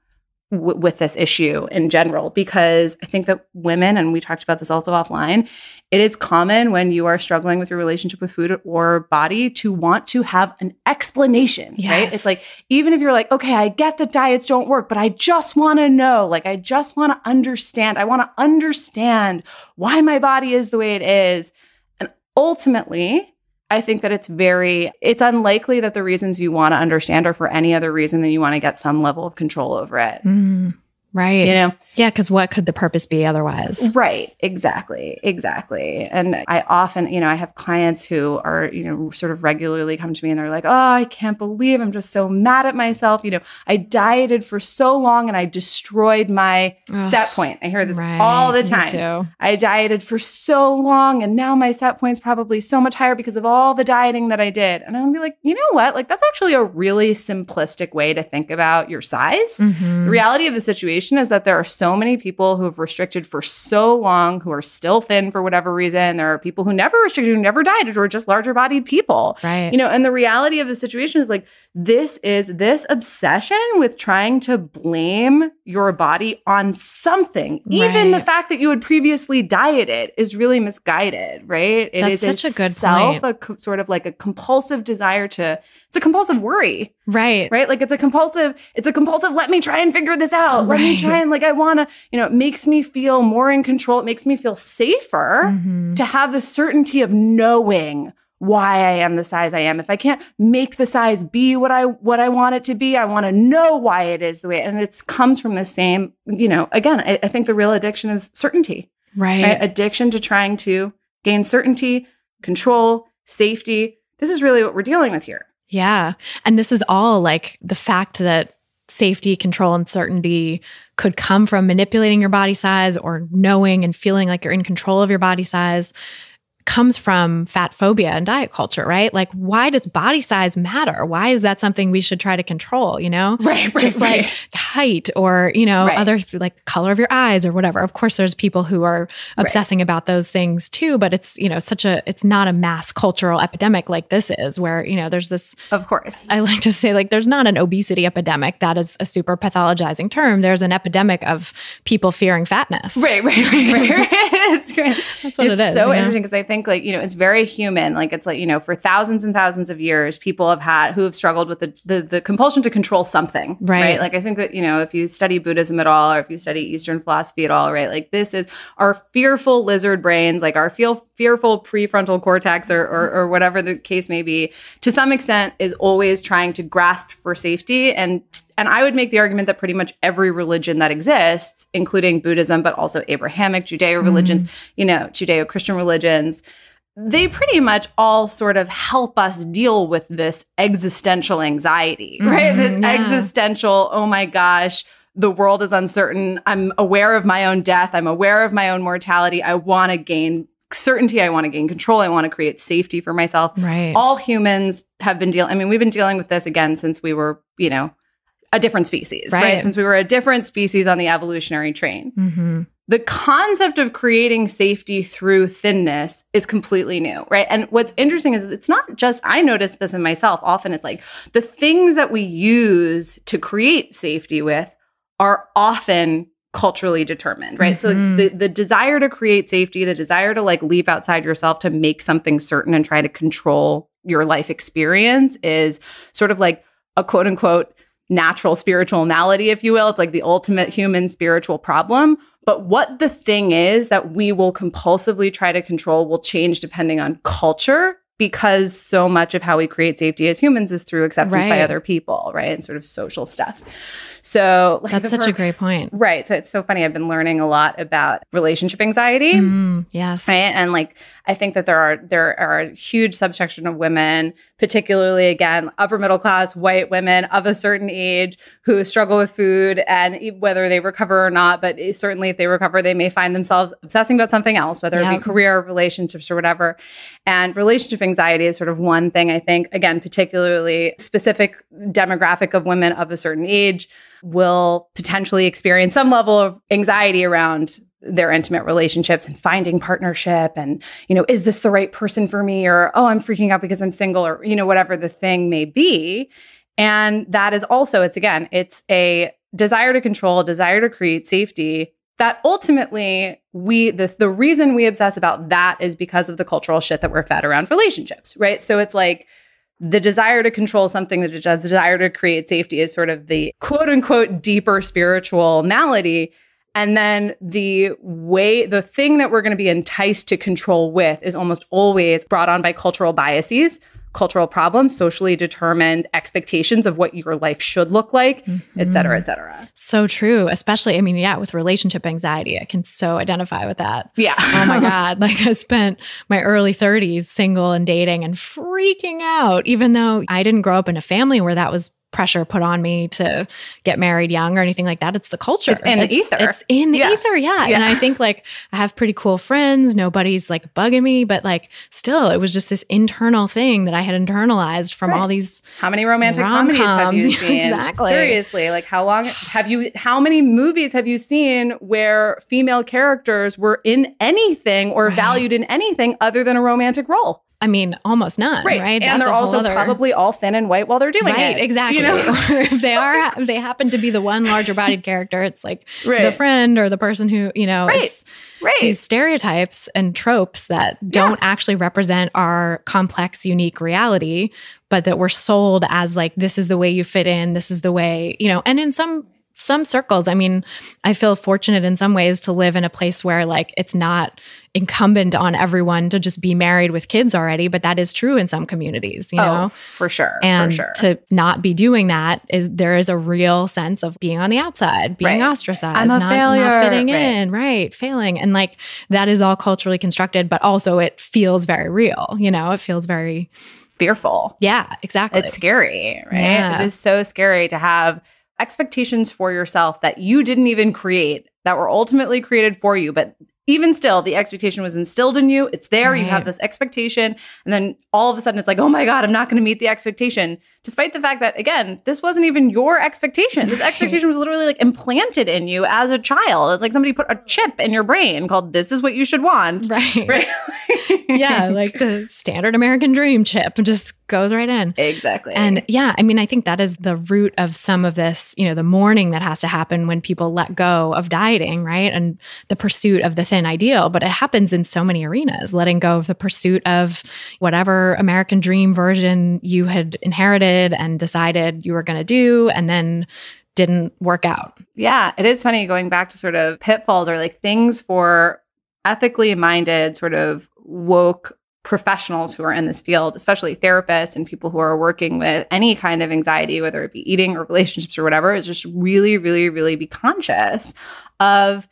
w- with this issue in general. Because I think that women, and we talked about this also offline, it is common when you are struggling with your relationship with food or body to want to have an explanation, yes. right? It's like, even if you're like, okay, I get that diets don't work, but I just want to know, like, I just want to understand. I want to understand why my body is the way it is. And ultimately, I think that it's very, it's unlikely that the reasons you want to understand are for any other reason than you want to get some level of control over it. Mm. Right. You know? Yeah, because what could the purpose be otherwise? Right. Exactly. Exactly. And I often, you know, I have clients who are, you know, sort of regularly come to me and they're like, oh, I can't believe I'm just so mad at myself. You know, I dieted for so long and I destroyed my Ugh, set point. I hear this right, all the time. I dieted for so long and now my set point's probably so much higher because of all the dieting that I did. And I'm going to be like, you know what? Like, that's actually a really simplistic way to think about your size. Mm-hmm. The reality of the situation realization is that there are so many people who have restricted for so long who are still thin for whatever reason. There are people who never restricted, who never dieted, who are just larger bodied people. Right. You know, and the reality of the situation is like this is this obsession with trying to blame your body on something. Even the fact that you had previously dieted is really misguided, right? It That's is such a good self, a co- sort of like a compulsive desire to. It's a compulsive worry, right? Right, like it's a compulsive. It's a compulsive. Let me try and figure this out. Right. Let me try and like I want to. You know, it makes me feel more in control. It makes me feel safer mm-hmm. to have the certainty of knowing why I am the size I am. If I can't make the size be what I what I want it to be, I want to know why it is the way. And it comes from the same, you know. Again, I, I think the real addiction is certainty, right. right? Addiction to trying to gain certainty, control, safety. This is really what we're dealing with here. Yeah, and this is all like the fact that safety, control, and certainty could come from manipulating your body size or knowing and feeling like you're in control of your body size comes from fat phobia and diet culture, right? Like, why does body size matter? Why is that something we should try to control, you know? Right, right Just right. like height or, you know, right. other like color of your eyes or whatever. Of course, there's people who are obsessing about those things too, but it's, you know, such a, it's not a mass cultural epidemic like this is where, you know, there's this. Of course. I like to say, like, there's not an obesity epidemic. That is a super pathologizing term. There's an epidemic of people fearing fatness. Right, right, right, right. That's what it's it is. so you know? interesting because I think think like, you know, it's very human. Like it's like, you know, for thousands and thousands of years, people have had who have struggled with the the, the compulsion to control something. Right. right. Like I think that, you know, if you study Buddhism at all or if you study Eastern philosophy at all, right? Like this is our fearful lizard brains, like our feel fearful prefrontal cortex or, or, or whatever the case may be, to some extent is always trying to grasp for safety and and I would make the argument that pretty much every religion that exists, including Buddhism, but also Abrahamic, Judeo religions, mm-hmm. you know, Judeo Christian religions, they pretty much all sort of help us deal with this existential anxiety, mm-hmm. right? This yeah. existential, oh my gosh, the world is uncertain. I'm aware of my own death. I'm aware of my own mortality. I want to gain certainty. I want to gain control. I want to create safety for myself. Right. All humans have been dealing. I mean, we've been dealing with this again since we were, you know, a different species, right? right? Since we were a different species on the evolutionary train. Mm-hmm. The concept of creating safety through thinness is completely new, right? And what's interesting is it's not just, I noticed this in myself. Often it's like the things that we use to create safety with are often culturally determined, right? Mm-hmm. So the the desire to create safety, the desire to like leap outside yourself to make something certain and try to control your life experience is sort of like a quote unquote natural spiritual malady, if you will. It's like the ultimate human spiritual problem. But what the thing is that we will compulsively try to control will change depending on culture because so much of how we create safety as humans is through acceptance right. by other people, right? And sort of social stuff. So like, that's such a great point. Right. So it's so funny. I've been learning a lot about relationship anxiety. Mm, yes. Right. And like, I think that there are, there are a huge subsection of women, particularly again, upper middle class white women of a certain age who struggle with food and whether they recover or not. But certainly if they recover, they may find themselves obsessing about something else, whether yep. it be career, relationships, or whatever. And relationship anxiety is sort of one thing I think, again, particularly specific demographic of women of a certain age will potentially experience some level of anxiety around their intimate relationships and finding partnership and you know is this the right person for me or oh i'm freaking out because i'm single or you know whatever the thing may be and that is also it's again it's a desire to control desire to create safety that ultimately we the, the reason we obsess about that is because of the cultural shit that we're fed around relationships right so it's like the desire to control something, the desire to create safety is sort of the quote unquote deeper spiritual malady. And then the way, the thing that we're going to be enticed to control with is almost always brought on by cultural biases cultural problems, socially determined expectations of what your life should look like, mm-hmm. et cetera, et cetera. So true. Especially, I mean, yeah, with relationship anxiety, I can so identify with that. Yeah. oh my God. Like I spent my early 30s single and dating and freaking out, even though I didn't grow up in a family where that was pressure put on me to get married young or anything like that. It's the culture. It's in it's, the ether. It's in the yeah. ether. Yeah. yeah. And I think like I have pretty cool friends. Nobody's like bugging me, but like still, it was just this internal thing that I had internalized from right. all these. How many romantic rom-coms. comedies have you seen? exactly. Seriously. Like how long have you, how many movies have you seen where female characters were in anything or right. valued in anything other than a romantic role? I mean, almost none, right? right? And That's they're also other... probably all thin and white while they're doing right, it. Exactly. You know? if they are, if they happen to be the one larger bodied character. It's like right. the friend or the person who, you know, right. it's right. these stereotypes and tropes that don't yeah. actually represent our complex, unique reality, but that we're sold as like, this is the way you fit in, this is the way, you know, and in some some circles. I mean, I feel fortunate in some ways to live in a place where like it's not incumbent on everyone to just be married with kids already, but that is true in some communities, you oh, know. For sure. And for sure. to not be doing that is there is a real sense of being on the outside, being right. ostracized, I'm a not, failure. Not fitting right. in, right, failing. And like that is all culturally constructed, but also it feels very real, you know, it feels very fearful. Yeah, exactly. It's scary, right? Yeah. It is so scary to have expectations for yourself that you didn't even create that were ultimately created for you but even still the expectation was instilled in you it's there right. you have this expectation and then all of a sudden it's like oh my god i'm not going to meet the expectation despite the fact that again this wasn't even your expectation this expectation was literally like implanted in you as a child it's like somebody put a chip in your brain called this is what you should want right, right? yeah, like the standard American dream chip just goes right in. Exactly. And yeah, I mean, I think that is the root of some of this, you know, the mourning that has to happen when people let go of dieting, right? And the pursuit of the thin ideal. But it happens in so many arenas, letting go of the pursuit of whatever American dream version you had inherited and decided you were going to do. And then didn't work out. Yeah, it is funny going back to sort of pitfalls or like things for ethically minded, sort of woke professionals who are in this field, especially therapists and people who are working with any kind of anxiety, whether it be eating or relationships or whatever, is just really, really, really be conscious of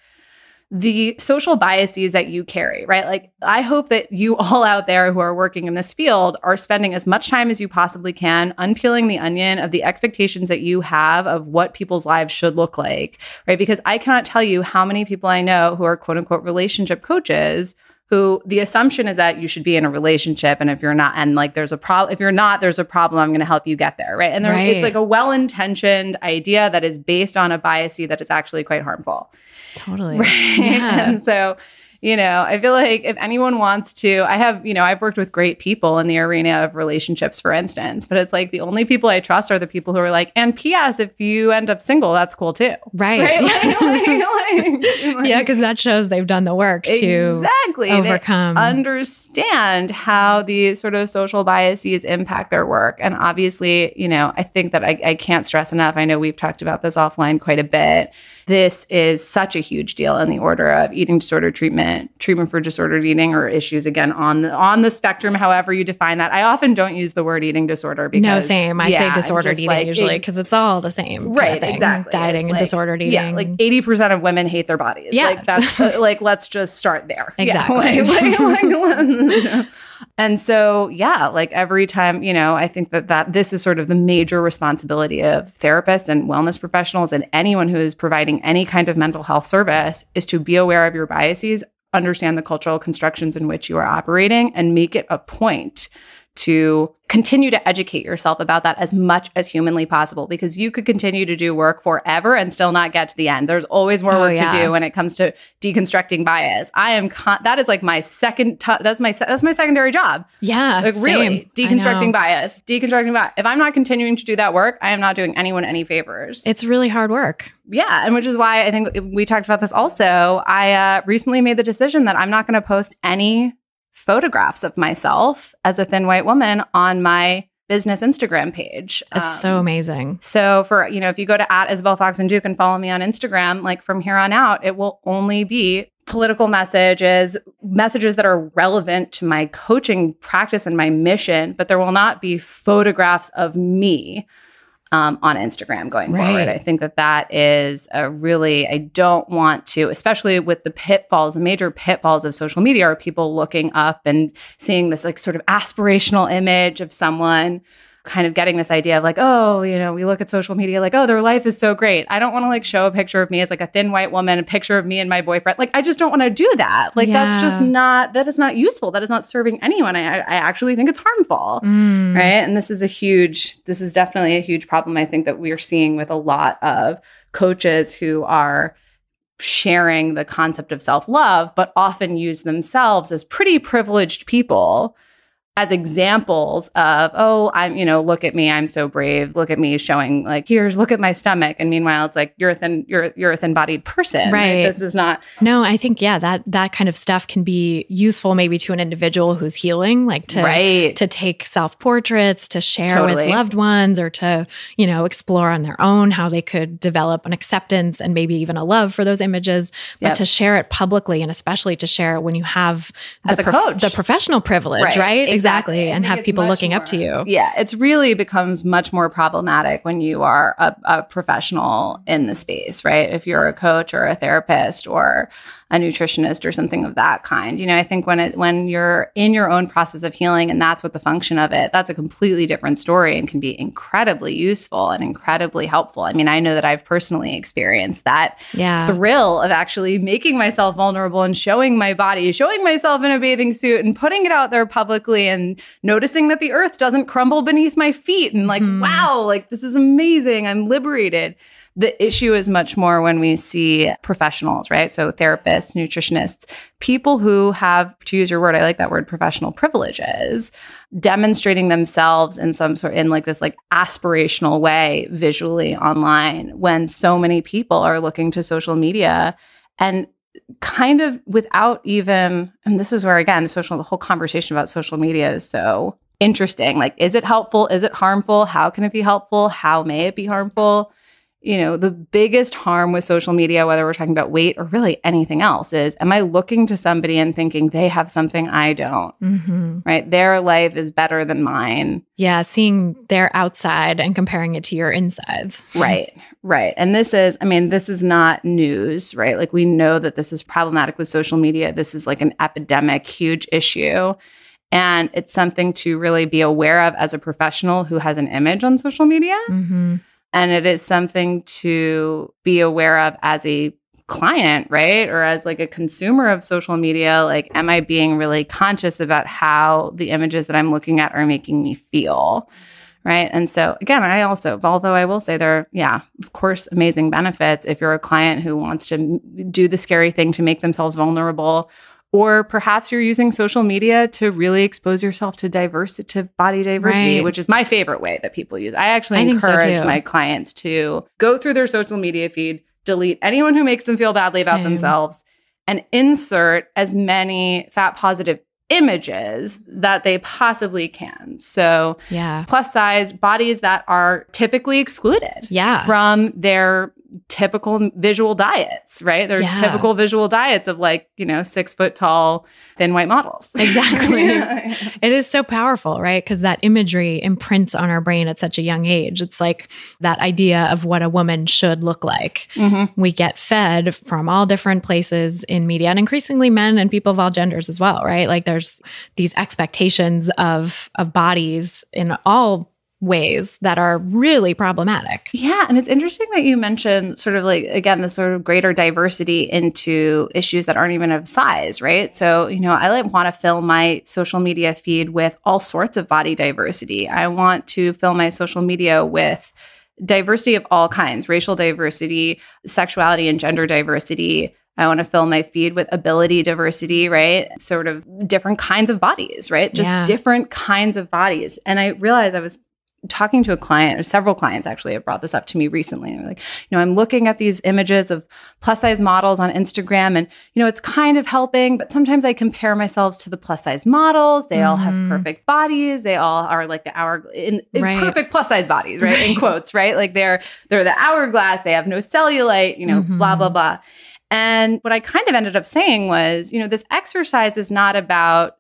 the social biases that you carry, right? Like, I hope that you all out there who are working in this field are spending as much time as you possibly can unpeeling the onion of the expectations that you have of what people's lives should look like, right? Because I cannot tell you how many people I know who are quote unquote relationship coaches who the assumption is that you should be in a relationship and if you're not and like there's a problem if you're not there's a problem i'm going to help you get there right and there, right. it's like a well-intentioned idea that is based on a bias that is actually quite harmful totally right yeah. and so you know, I feel like if anyone wants to, I have, you know, I've worked with great people in the arena of relationships, for instance, but it's like the only people I trust are the people who are like, and P.S., if you end up single, that's cool too. Right. right? Like, like, like, yeah, because that shows they've done the work to exactly overcome. They understand how these sort of social biases impact their work. And obviously, you know, I think that I, I can't stress enough. I know we've talked about this offline quite a bit this is such a huge deal in the order of eating disorder treatment, treatment for disordered eating or issues again on the on the spectrum, however you define that. I often don't use the word eating disorder because No, same. I yeah, say disordered eating like, usually because it's all the same. Right, exactly. Dieting it's and like, disordered eating. Yeah, like 80% of women hate their bodies. Yeah. Like that's like let's just start there. Exactly. Yeah, like, And so, yeah, like every time, you know, I think that that this is sort of the major responsibility of therapists and wellness professionals and anyone who is providing any kind of mental health service is to be aware of your biases, understand the cultural constructions in which you are operating and make it a point to continue to educate yourself about that as much as humanly possible because you could continue to do work forever and still not get to the end. There's always more oh, work yeah. to do when it comes to deconstructing bias. I am con- that is like my second t- that's my se- that's my secondary job. Yeah. Like same. really deconstructing bias, deconstructing bias. If I'm not continuing to do that work, I am not doing anyone any favors. It's really hard work. Yeah, and which is why I think we talked about this also. I uh, recently made the decision that I'm not going to post any photographs of myself as a thin white woman on my business Instagram page. That's um, so amazing. So for you know, if you go to at Isabel Fox and Duke and follow me on Instagram, like from here on out, it will only be political messages, messages that are relevant to my coaching practice and my mission, but there will not be photographs of me um, on Instagram going right. forward. I think that that is a really, I don't want to, especially with the pitfalls, the major pitfalls of social media are people looking up and seeing this like sort of aspirational image of someone kind of getting this idea of like, oh, you know, we look at social media like, oh, their life is so great. I don't want to like show a picture of me as like a thin white woman, a picture of me and my boyfriend. Like, I just don't want to do that. Like, yeah. that's just not, that is not useful. That is not serving anyone. I, I actually think it's harmful. Mm. Right. And this is a huge, this is definitely a huge problem I think that we are seeing with a lot of coaches who are sharing the concept of self love, but often use themselves as pretty privileged people as examples of, oh, I'm, you know, look at me, I'm so brave. Look at me showing like, here's, look at my stomach. And meanwhile, it's like you're a thin, you're you're a thin-bodied person. Right. right. This is not. No, I think yeah, that that kind of stuff can be useful maybe to an individual who's healing, like to right. to take self portraits, to share totally. with loved ones, or to you know explore on their own how they could develop an acceptance and maybe even a love for those images. But yep. to share it publicly and especially to share it when you have as a prof- coach the professional privilege, right? right? Exactly Exactly. And have people looking more, up to you. Yeah. It's really becomes much more problematic when you are a, a professional in the space, right? If you're a coach or a therapist or a nutritionist or something of that kind. You know, I think when it when you're in your own process of healing and that's what the function of it, that's a completely different story and can be incredibly useful and incredibly helpful. I mean, I know that I've personally experienced that yeah. thrill of actually making myself vulnerable and showing my body, showing myself in a bathing suit and putting it out there publicly and noticing that the earth doesn't crumble beneath my feet and like, mm. wow, like this is amazing. I'm liberated. The issue is much more when we see professionals, right? So therapists, nutritionists, people who have, to use your word, I like that word, professional privileges, demonstrating themselves in some sort in like this like aspirational way visually online when so many people are looking to social media and kind of without even and this is where again social the whole conversation about social media is so interesting like is it helpful is it harmful how can it be helpful how may it be harmful you know, the biggest harm with social media, whether we're talking about weight or really anything else, is am I looking to somebody and thinking they have something I don't? Mm-hmm. Right? Their life is better than mine. Yeah, seeing their outside and comparing it to your insides. right, right. And this is, I mean, this is not news, right? Like we know that this is problematic with social media. This is like an epidemic, huge issue. And it's something to really be aware of as a professional who has an image on social media. Mm-hmm and it is something to be aware of as a client, right? Or as like a consumer of social media, like, am I being really conscious about how the images that I'm looking at are making me feel? Right. And so, again, I also, although I will say there are, yeah, of course, amazing benefits if you're a client who wants to do the scary thing to make themselves vulnerable or perhaps you're using social media to really expose yourself to diversity, to body diversity, right. which is my favorite way that people use. I actually I encourage so my clients to go through their social media feed, delete anyone who makes them feel badly about Same. themselves, and insert as many fat positive images that they possibly can. So, yeah. plus size bodies that are typically excluded yeah. from their typical visual diets, right? They're yeah. typical visual diets of like, you know, six foot tall, thin white models. Exactly. yeah. It is so powerful, right? Because that imagery imprints on our brain at such a young age. It's like that idea of what a woman should look like. Mm-hmm. We get fed from all different places in media and increasingly men and people of all genders as well, right? Like there's these expectations of of bodies in all ways that are really problematic. Yeah. And it's interesting that you mentioned sort of like, again, the sort of greater diversity into issues that aren't even of size, right? So, you know, I like want to fill my social media feed with all sorts of body diversity. I want to fill my social media with diversity of all kinds, racial diversity, sexuality and gender diversity, I want to fill my feed with ability diversity, right? Sort of different kinds of bodies, right? Just yeah. different kinds of bodies. And I realized I was talking to a client or several clients actually have brought this up to me recently. And like, you know, I'm looking at these images of plus size models on Instagram and, you know, it's kind of helping, but sometimes I compare myself to the plus size models. They mm-hmm. all have mm-hmm. perfect bodies. They all are like the hour in, in right. perfect plus size bodies, right? right? In quotes, right? Like they're they're the hourglass. They have no cellulite, you know, mm-hmm. blah, blah, mm-hmm. blah. And what I kind of ended up saying was, you know, this exercise is not about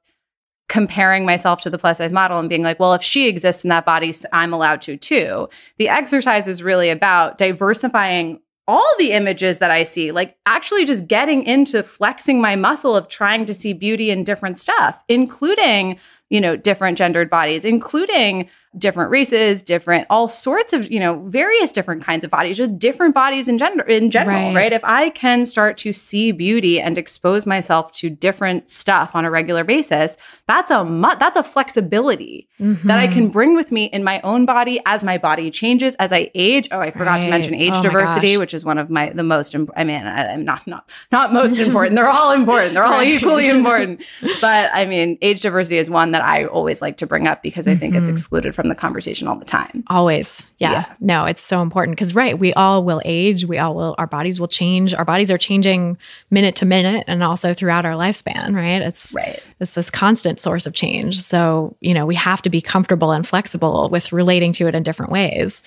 comparing myself to the plus size model and being like, well, if she exists in that body, I'm allowed to too. The exercise is really about diversifying all the images that I see, like actually just getting into flexing my muscle of trying to see beauty in different stuff, including you know, different gendered bodies, including different races, different all sorts of, you know, various different kinds of bodies, just different bodies in gender in general, right. right? If I can start to see beauty and expose myself to different stuff on a regular basis, that's a mu- that's a flexibility mm-hmm. that I mm-hmm. can bring with me in my own body as my body changes as I age. Oh, I forgot right. to mention oh age oh diversity, which is one of my the most imp- I mean, I, am not not not most important. They're all important. They're all right. equally important. But I mean, age diversity is one that that I always like to bring up because I think mm-hmm. it's excluded from the conversation all the time. Always. Yeah. yeah. No, it's so important because, right, we all will age. We all will, our bodies will change. Our bodies are changing minute to minute and also throughout our lifespan, right? It's, right. it's this constant source of change. So, you know, we have to be comfortable and flexible with relating to it in different ways.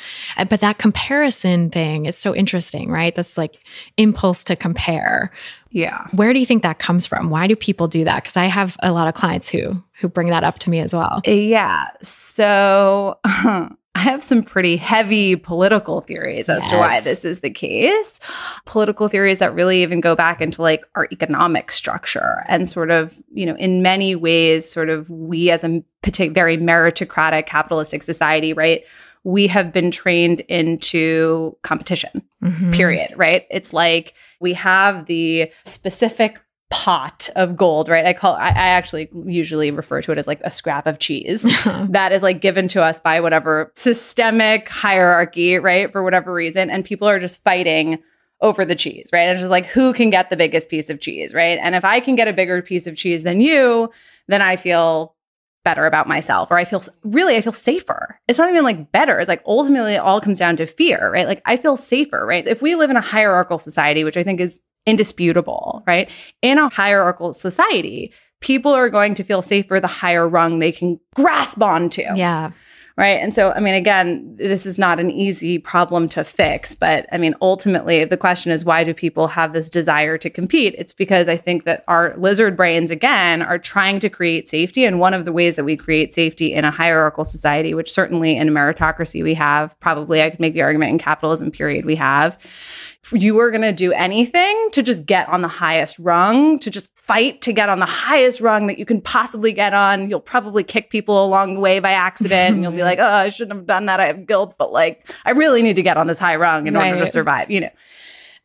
But that comparison thing is so interesting, right? This like impulse to compare yeah. Where do you think that comes from? Why do people do that? Cuz I have a lot of clients who who bring that up to me as well. Uh, yeah. So I have some pretty heavy political theories as yes. to why this is the case. Political theories that really even go back into like our economic structure and sort of, you know, in many ways, sort of we as a very meritocratic capitalistic society, right? we have been trained into competition, mm-hmm. period, right? It's like we have the specific pot of gold, right? I call I, I, actually usually refer to it as like a scrap of cheese that is like given to us by whatever systemic hierarchy, right? For whatever reason. And people are just fighting over the cheese, right? It's just like who can get the biggest piece of cheese, right? And if I can get a bigger piece of cheese than you, then I feel better about myself or I feel really I feel safer. It's not even like better. It's like ultimately it all comes down to fear, right? Like I feel safer, right? If we live in a hierarchical society, which I think is indisputable, right? In a hierarchical society, people are going to feel safer the higher rung they can grasp onto. Yeah. Right. And so, I mean, again, this is not an easy problem to fix, but I mean, ultimately, the question is why do people have this desire to compete? It's because I think that our lizard brains, again, are trying to create safety. And one of the ways that we create safety in a hierarchical society, which certainly in meritocracy we have, probably I could make the argument in capitalism, period, we have, you are going to do anything to just get on the highest rung, to just fight to get on the highest rung that you can possibly get on. You'll probably kick people along the way by accident and you'll be like, oh, I shouldn't have done that. I have guilt, but like, I really need to get on this high rung in right. order to survive, you know.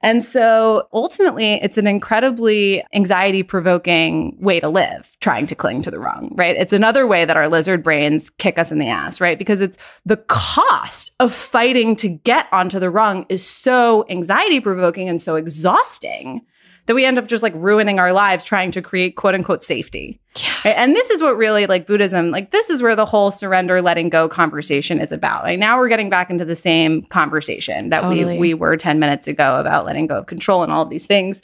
And so ultimately, it's an incredibly anxiety provoking way to live, trying to cling to the rung, right? It's another way that our lizard brains kick us in the ass, right? Because it's the cost of fighting to get onto the rung is so anxiety provoking and so exhausting that we end up just like ruining our lives trying to create quote unquote safety. Yeah. And this is what really like Buddhism, like this is where the whole surrender, letting go conversation is about. Like now we're getting back into the same conversation that totally. we we were 10 minutes ago about letting go of control and all of these things.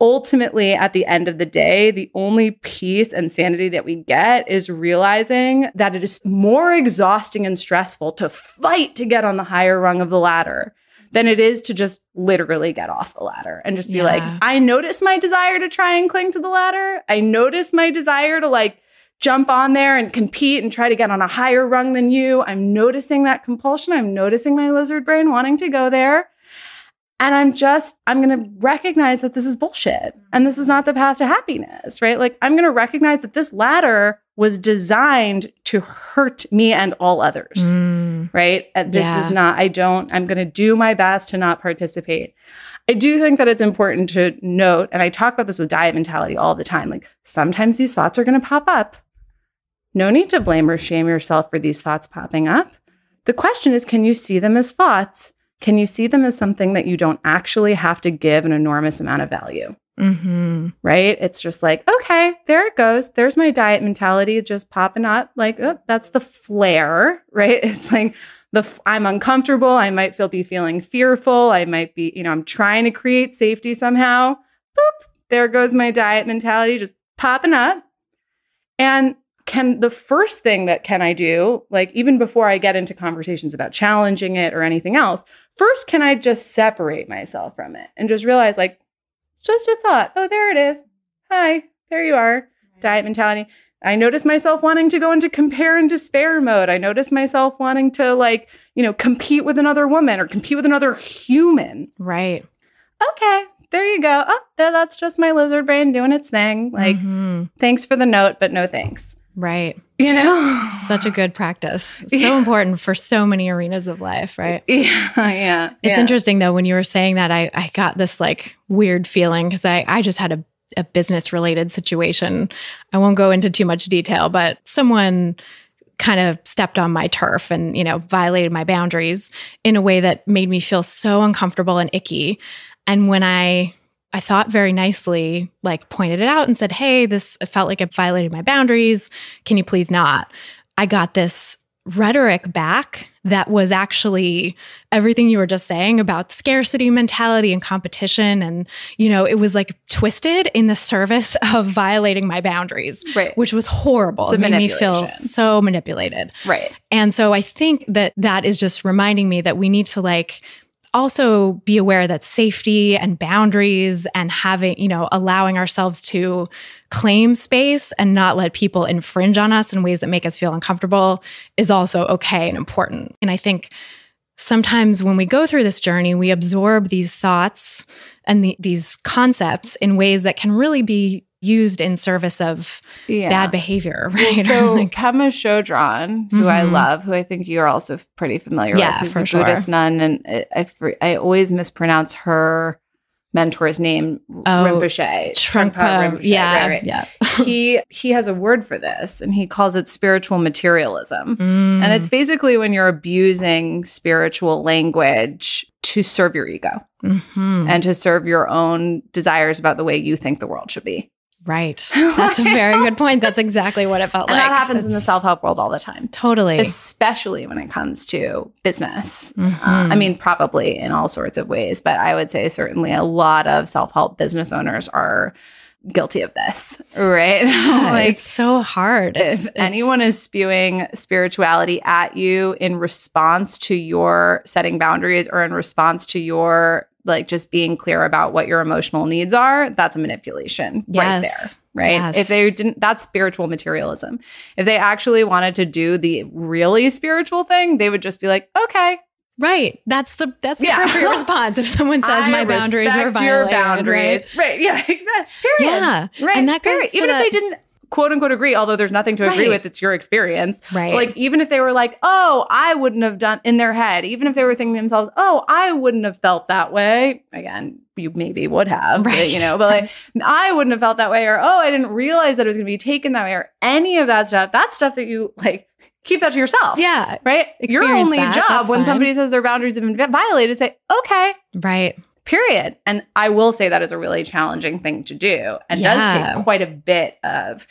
Ultimately, at the end of the day, the only peace and sanity that we get is realizing that it is more exhausting and stressful to fight to get on the higher rung of the ladder than it is to just literally get off the ladder and just be yeah. like, I notice my desire to try and cling to the ladder. I notice my desire to like jump on there and compete and try to get on a higher rung than you. I'm noticing that compulsion. I'm noticing my lizard brain wanting to go there. And I'm just, I'm going to recognize that this is bullshit and this is not the path to happiness, right? Like, I'm going to recognize that this ladder was designed to hurt me and all others. Mm mm-hmm. right? Uh, this yeah. is not, I don't, I'm going to do my best to not participate. I do think that it's important to note, and I talk about this with diet mentality all the time like sometimes these thoughts are going to pop up. No need to blame or shame yourself for these thoughts popping up. The question is can you see them as thoughts? Can you see them as something that you don't actually have to give an enormous amount of value? Mm-hmm. Right? It's just like, okay, there it goes. There's my diet mentality just popping up. Like, oh, that's the flare, right? It's like the f- I'm uncomfortable. I might feel be feeling fearful. I might be, you know, I'm trying to create safety somehow. Boop, there goes my diet mentality just popping up. And can the first thing that can I do, like even before I get into conversations about challenging it or anything else, first can I just separate myself from it and just realize like just a thought. Oh, there it is. Hi, there you are. Diet mentality. I notice myself wanting to go into compare and despair mode. I notice myself wanting to, like, you know, compete with another woman or compete with another human. Right. Okay, there you go. Oh, that's just my lizard brain doing its thing. Like, mm-hmm. thanks for the note, but no thanks. Right. You know? Such a good practice. So yeah. important for so many arenas of life, right? Yeah, yeah. It's yeah. interesting though, when you were saying that, I, I got this like weird feeling because I, I just had a, a business related situation. I won't go into too much detail, but someone kind of stepped on my turf and, you know, violated my boundaries in a way that made me feel so uncomfortable and icky. And when I I thought very nicely, like pointed it out and said, Hey, this felt like it violated my boundaries. Can you please not? I got this rhetoric back that was actually everything you were just saying about scarcity mentality and competition and you know it was like twisted in the service of violating my boundaries right. which was horrible it made me feel so manipulated right and so i think that that is just reminding me that we need to like also be aware that safety and boundaries and having, you know, allowing ourselves to claim space and not let people infringe on us in ways that make us feel uncomfortable is also okay and important. And I think sometimes when we go through this journey, we absorb these thoughts and the, these concepts in ways that can really be used in service of yeah. bad behavior, right? so like, Pema Chodron, who mm-hmm. I love, who I think you're also pretty familiar yeah, with, who's a sure. Buddhist nun, and I, I, I, always mispronounce her mentor's name, oh, Rinpoche. Trungpa Rinpoche, yeah, right, right. yeah. he he has a word for this, and he calls it spiritual materialism, mm. and it's mm. basically when you're abusing spiritual language to serve your ego mm-hmm. and to serve your own desires about the way you think the world should be. Right. That's a very good point. That's exactly what it felt and like. And that happens in the self help world all the time. Totally. Especially when it comes to business. Mm-hmm. Uh, I mean, probably in all sorts of ways, but I would say certainly a lot of self help business owners are guilty of this, right? Yeah, like, it's so hard. It's, if it's, anyone is spewing spirituality at you in response to your setting boundaries or in response to your like just being clear about what your emotional needs are, that's a manipulation yes. right there. Right. Yes. If they didn't, that's spiritual materialism. If they actually wanted to do the really spiritual thing, they would just be like, okay. Right. That's the that's the yeah. appropriate response if someone says I my boundaries are violated. Your boundaries. Right? right. Yeah. Exactly. Period. Yeah. Right. And that goes even if that- they didn't quote unquote agree, although there's nothing to agree right. with. It's your experience. Right. Like, even if they were like, oh, I wouldn't have done in their head, even if they were thinking themselves, oh, I wouldn't have felt that way. Again, you maybe would have, right. But, you know, but like, I wouldn't have felt that way, or oh, I didn't realize that it was going to be taken that way, or any of that stuff. That stuff that you like keep that to yourself. Yeah. Right? Your only that. job That's when fine. somebody says their boundaries have been violated, say, okay. Right period. And I will say that is a really challenging thing to do and yeah. does take quite a bit of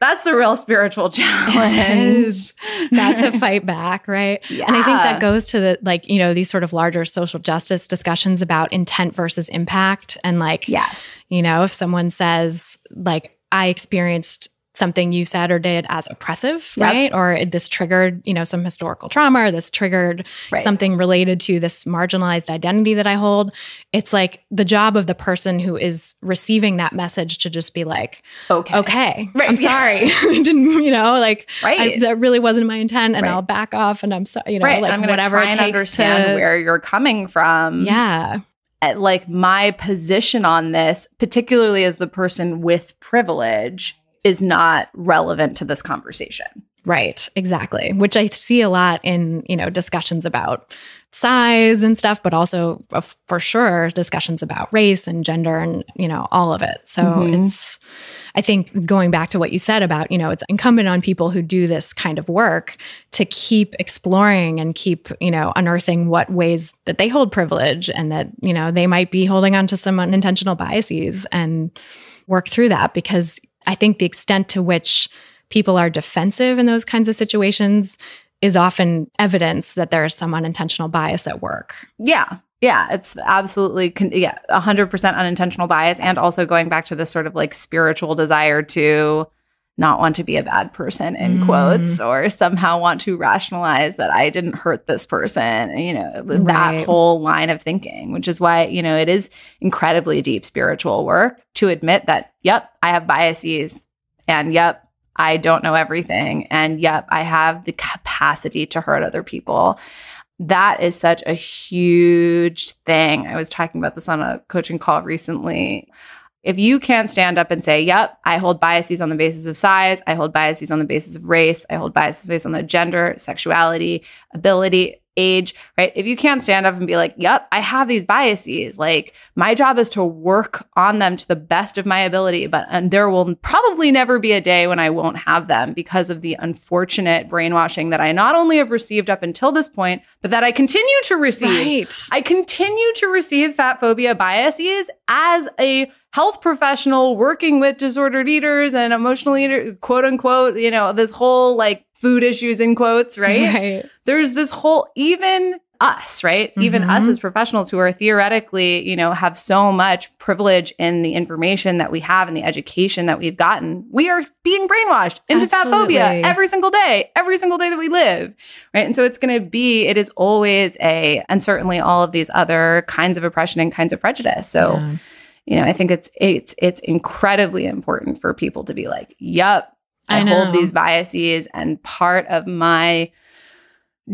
that's the real spiritual challenge not to fight back right yeah. and i think that goes to the like you know these sort of larger social justice discussions about intent versus impact and like yes you know if someone says like i experienced something you said or did as oppressive, yep. right? Or this triggered, you know, some historical trauma, or this triggered right. something related to this marginalized identity that I hold. It's like the job of the person who is receiving that message to just be like, okay, okay, right. I'm sorry, yeah. didn't, you know, like right. I, that really wasn't my intent, and right. I'll back off, and I'm sorry, you know, like I'm whatever. Try and understand to, where you're coming from. Yeah. At eh, like my position on this, particularly as the person with privilege, is not relevant to this conversation. Right, exactly. Which I see a lot in, you know, discussions about size and stuff, but also uh, for sure discussions about race and gender and, you know, all of it. So mm-hmm. it's, I think going back to what you said about, you know, it's incumbent on people who do this kind of work to keep exploring and keep, you know, unearthing what ways that they hold privilege and that, you know, they might be holding on to some unintentional biases and work through that because I think the extent to which people are defensive in those kinds of situations is often evidence that there is some unintentional bias at work. Yeah. Yeah, it's absolutely con- yeah, 100% unintentional bias and also going back to this sort of like spiritual desire to not want to be a bad person in mm. quotes or somehow want to rationalize that I didn't hurt this person, you know, right. that whole line of thinking, which is why, you know, it is incredibly deep spiritual work to admit that, yep, I have biases and yep, I don't know everything and yep, I have the capacity to hurt other people. That is such a huge thing. I was talking about this on a coaching call recently if you can't stand up and say, yep, I hold biases on the basis of size, I hold biases on the basis of race, I hold biases based on the gender, sexuality, ability, age, right? If you can't stand up and be like, yep, I have these biases, like my job is to work on them to the best of my ability, but and uh, there will probably never be a day when I won't have them because of the unfortunate brainwashing that I not only have received up until this point, but that I continue to receive. Right. I continue to receive fat phobia biases as a health professional working with disordered eaters and emotional eater quote unquote you know this whole like food issues in quotes, right? right. There's this whole even us, right? Mm-hmm. Even us mm-hmm. as professionals who are theoretically, you know, have so much privilege in the information that we have and the education that we've gotten, we are being brainwashed into fat phobia every single day, every single day that we live, right? And so it's going to be, it is always a, and certainly all of these other kinds of oppression and kinds of prejudice. So, yeah. you know, I think it's it's it's incredibly important for people to be like, "Yep, I, I hold these biases, and part of my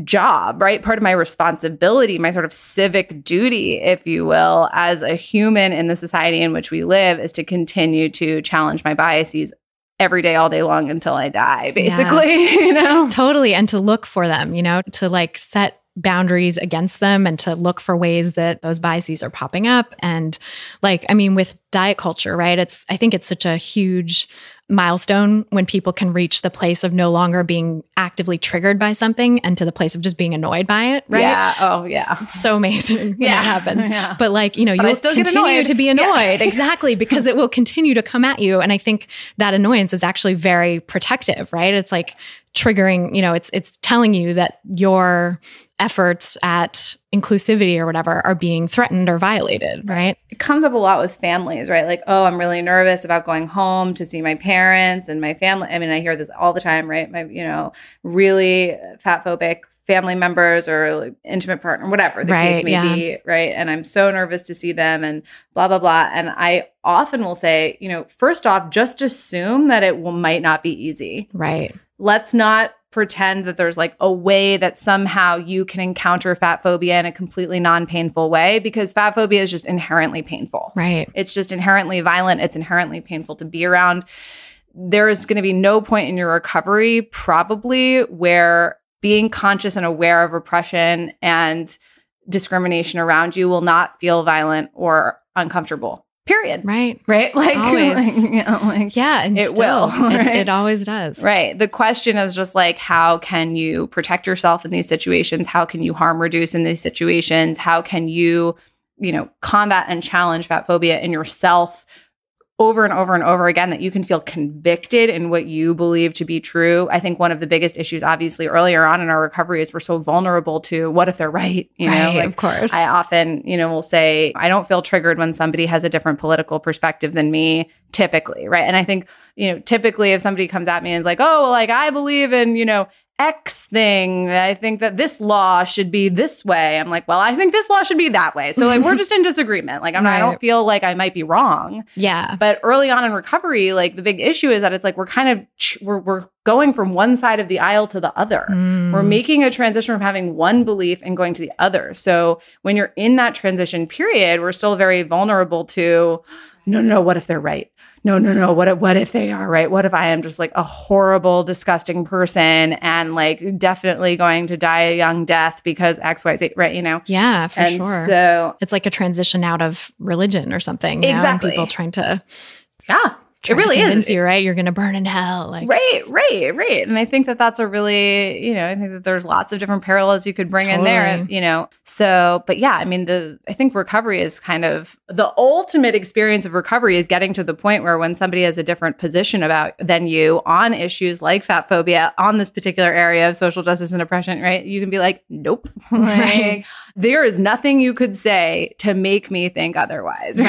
job, right? Part of my responsibility, my sort of civic duty, if you will, as a human in the society in which we live, is to continue to challenge my biases every day all day long until i die basically yes. you know totally and to look for them you know to like set boundaries against them and to look for ways that those biases are popping up and like i mean with diet culture right it's i think it's such a huge milestone when people can reach the place of no longer being actively triggered by something and to the place of just being annoyed by it, right? Yeah. Oh, yeah. It's so amazing when yeah. that happens. Yeah. But like, you know, you still continue to be annoyed. Yeah. exactly. Because it will continue to come at you. And I think that annoyance is actually very protective, right? It's like triggering, you know, it's, it's telling you that you're efforts at inclusivity or whatever are being threatened or violated, right? It comes up a lot with families, right? Like, oh, I'm really nervous about going home to see my parents and my family. I mean, I hear this all the time, right? My, you know, really fat phobic family members or intimate partner, whatever the right, case may yeah. be, right? And I'm so nervous to see them and blah, blah, blah. And I often will say, you know, first off, just assume that it will, might not be easy. Right. Let's not pretend that there's like a way that somehow you can encounter fat phobia in a completely non painful way because fat phobia is just inherently painful. Right. It's just inherently violent, it's inherently painful to be around. There is going to be no point in your recovery, probably, where being conscious and aware of oppression and discrimination around you will not feel violent or uncomfortable period. Right. Right. Like, like, you know, like yeah, it still, will. Right? It, it, always does. Right. The question is just like, how can you protect yourself in these situations? How can you harm reduce in these situations? How can you, you know, combat and challenge fat phobia in yourself over and over and over again that you can feel convicted in what you believe to be true. I think one of the biggest issues, obviously, earlier on in our recovery is we're so vulnerable to what if they're right? You right, know, like, of course. I often, you know, will say, I don't feel triggered when somebody has a different political perspective than me typically, right? And I think, you know, typically if somebody comes at me and is like, oh, well, like I believe in, you know, X thing. I think that this law should be this way. I'm like, well, I think this law should be that way. So like we're just in disagreement. Like I'm right. not, I don't feel like I might be wrong. Yeah. But early on in recovery, like the big issue is that it's like we're kind of ch- we're we're going from one side of the aisle to the other. Mm. We're making a transition from having one belief and going to the other. So when you're in that transition period, we're still very vulnerable to no, no, no, what if they're right? no, no, no. What if, what if they are, right? What if I am just like a horrible, disgusting person and like definitely going to die a young death because X, Y, Z, right? You know? Yeah, for and sure. So it's like a transition out of religion or something. Exactly. Now, people trying to. Yeah it really is. you, right? You're going to burn in hell. Like. Right, right, right. And I think that that's a really, you know, I think that there's lots of different parallels you could bring totally. in there, you know. So, but yeah, I mean, the I think recovery is kind of the ultimate experience of recovery is getting to the point where when somebody has a different position about than you on issues like fat phobia on this particular area of social justice and oppression, right? You can be like, nope. like, There is nothing you could say to make me think otherwise. Right.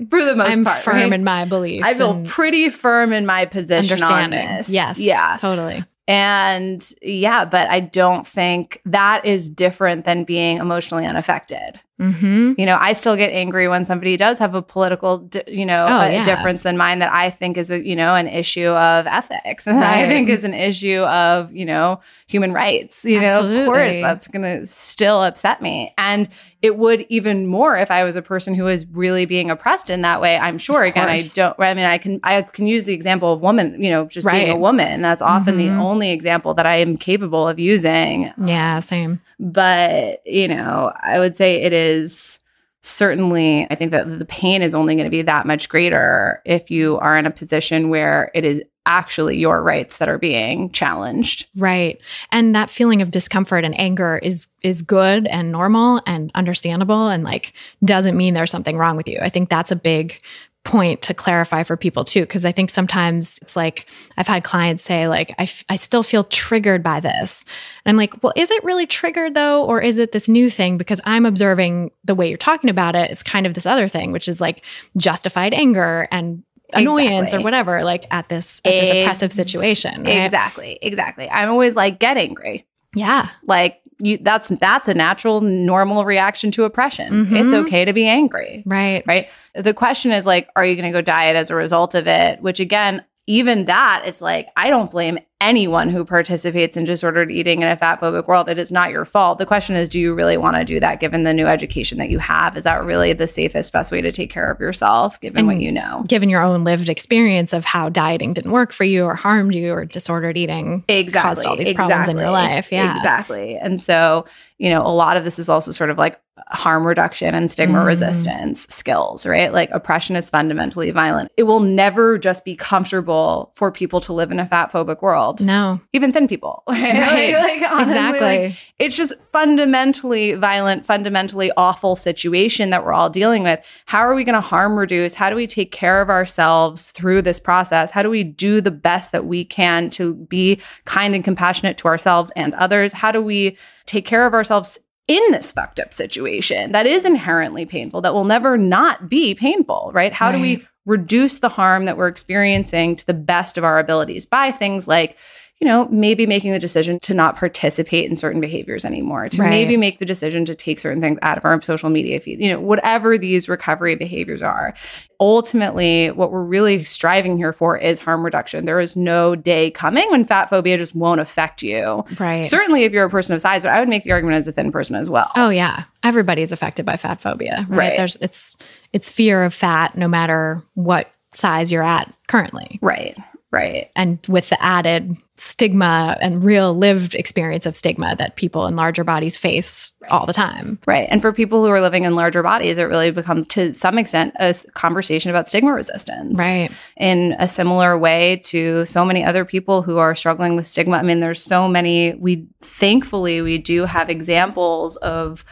right. For the most I'm part. I'm firm right? in my beliefs. I feel pretty firm in my position on this. Yes. Yeah. Totally. And yeah, but I don't think that is different than being emotionally unaffected. Mm-hmm. You know, I still get angry when somebody does have a political, di- you know, oh, yeah. difference than mine that I think is a, you know, an issue of ethics, and right. I think is an issue of, you know, human rights. You Absolutely. know, of course, that's going to still upset me, and it would even more if I was a person who was really being oppressed in that way. I'm sure. Again, I don't. I mean, I can I can use the example of woman. You know, just right. being a woman. That's often mm-hmm. the only example that I am capable of using. Yeah, same. But you know, I would say it is is certainly I think that the pain is only going to be that much greater if you are in a position where it is actually your rights that are being challenged. Right. And that feeling of discomfort and anger is is good and normal and understandable and like doesn't mean there's something wrong with you. I think that's a big point to clarify for people too because i think sometimes it's like i've had clients say like I, f- I still feel triggered by this and i'm like well is it really triggered though or is it this new thing because i'm observing the way you're talking about it it's kind of this other thing which is like justified anger and annoyance exactly. or whatever like at this at this Ex- oppressive situation right? exactly exactly i'm always like get angry yeah like you, that's that's a natural normal reaction to oppression. Mm-hmm. It's okay to be angry. Right. Right? The question is like are you going to go diet as a result of it? Which again, even that it's like I don't blame anyone who participates in disordered eating in a fat phobic world. It is not your fault. The question is, do you really want to do that given the new education that you have? Is that really the safest, best way to take care of yourself given and what you know? Given your own lived experience of how dieting didn't work for you or harmed you or disordered eating exactly. caused all these exactly. problems in your life. Yeah. Exactly. And so, you know, a lot of this is also sort of like harm reduction and stigma mm. resistance skills, right? Like oppression is fundamentally violent. It will never just be comfortable for people to live in a fat phobic world world. No. Even thin people. Right? right. Like, like, honestly, exactly. Like, it's just fundamentally violent, fundamentally awful situation that we're all dealing with. How are we going to harm reduce? How do we take care of ourselves through this process? How do we do the best that we can to be kind and compassionate to ourselves and others? How do we take care of ourselves in this fucked up situation that is inherently painful that will never not be painful, right? How right. do we reduce the harm that we're experiencing to the best of our abilities by things like you know, maybe making the decision to not participate in certain behaviors anymore, to right. maybe make the decision to take certain things out of our social media feed, you know, whatever these recovery behaviors are. Ultimately, what we're really striving here for is harm reduction. There is no day coming when fat phobia just won't affect you. Right. Certainly if you're a person of size, but I would make the argument as a thin person as well. Oh yeah. everybody is affected by fat phobia. Right. right. There's it's it's fear of fat no matter what size you're at currently. Right. Right. And with the added stigma and real lived experience of stigma that people in larger bodies face right. all the time. Right. And for people who are living in larger bodies, it really becomes, to some extent, a conversation about stigma resistance. Right. In a similar way to so many other people who are struggling with stigma. I mean, there's so many, we thankfully, we do have examples of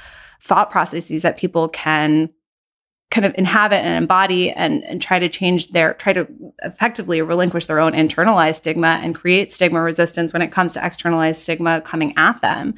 thought processes that people can kind of inhabit and embody and, and try to change their try to effectively relinquish their own internalized stigma and create stigma resistance when it comes to externalized stigma coming at them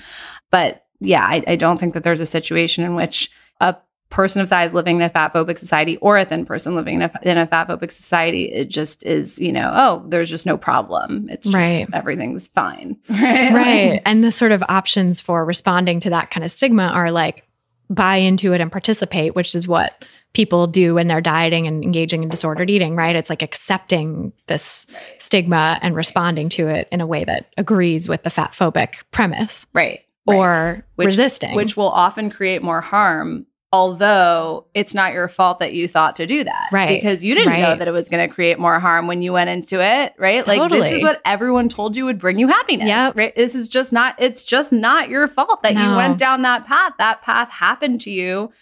but yeah i, I don't think that there's a situation in which a person of size living in a fat phobic society or a thin person living in a, in a fat phobic society it just is you know oh there's just no problem it's just right. everything's fine right right and the sort of options for responding to that kind of stigma are like buy into it and participate which is what people do when they're dieting and engaging in disordered eating, right? It's like accepting this stigma and responding to it in a way that agrees with the fat phobic premise. Right. Or right. Which, resisting. Which will often create more harm, although it's not your fault that you thought to do that. Right. Because you didn't right. know that it was going to create more harm when you went into it, right? Totally. Like this is what everyone told you would bring you happiness. yeah? Right. This is just not it's just not your fault that no. you went down that path. That path happened to you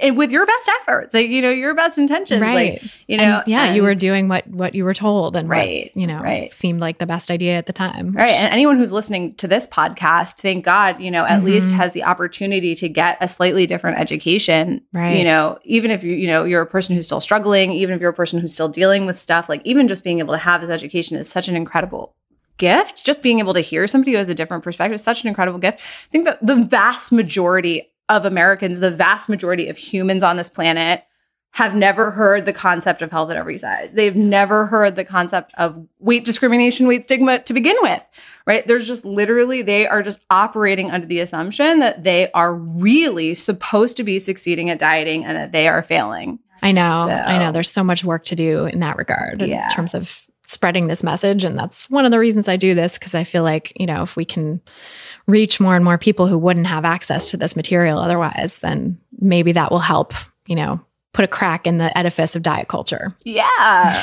and with your best efforts, like you know, your best intentions, right? Like, you know, and, yeah, and, you were doing what what you were told, and right, what, you know, right. seemed like the best idea at the time, right? And anyone who's listening to this podcast, thank God, you know, at mm-hmm. least has the opportunity to get a slightly different education, right? You know, even if you you know you're a person who's still struggling, even if you're a person who's still dealing with stuff, like even just being able to have this education is such an incredible gift just being able to hear somebody who has a different perspective is such an incredible gift i think that the vast majority of Americans, the vast majority of humans on this planet, have never heard the concept of health at every size. They've never heard the concept of weight discrimination, weight stigma to begin with, right? There's just literally, they are just operating under the assumption that they are really supposed to be succeeding at dieting and that they are failing. I know. So, I know. There's so much work to do in that regard yeah. in terms of spreading this message. And that's one of the reasons I do this because I feel like, you know, if we can reach more and more people who wouldn't have access to this material otherwise, then maybe that will help, you know, put a crack in the edifice of diet culture. Yeah.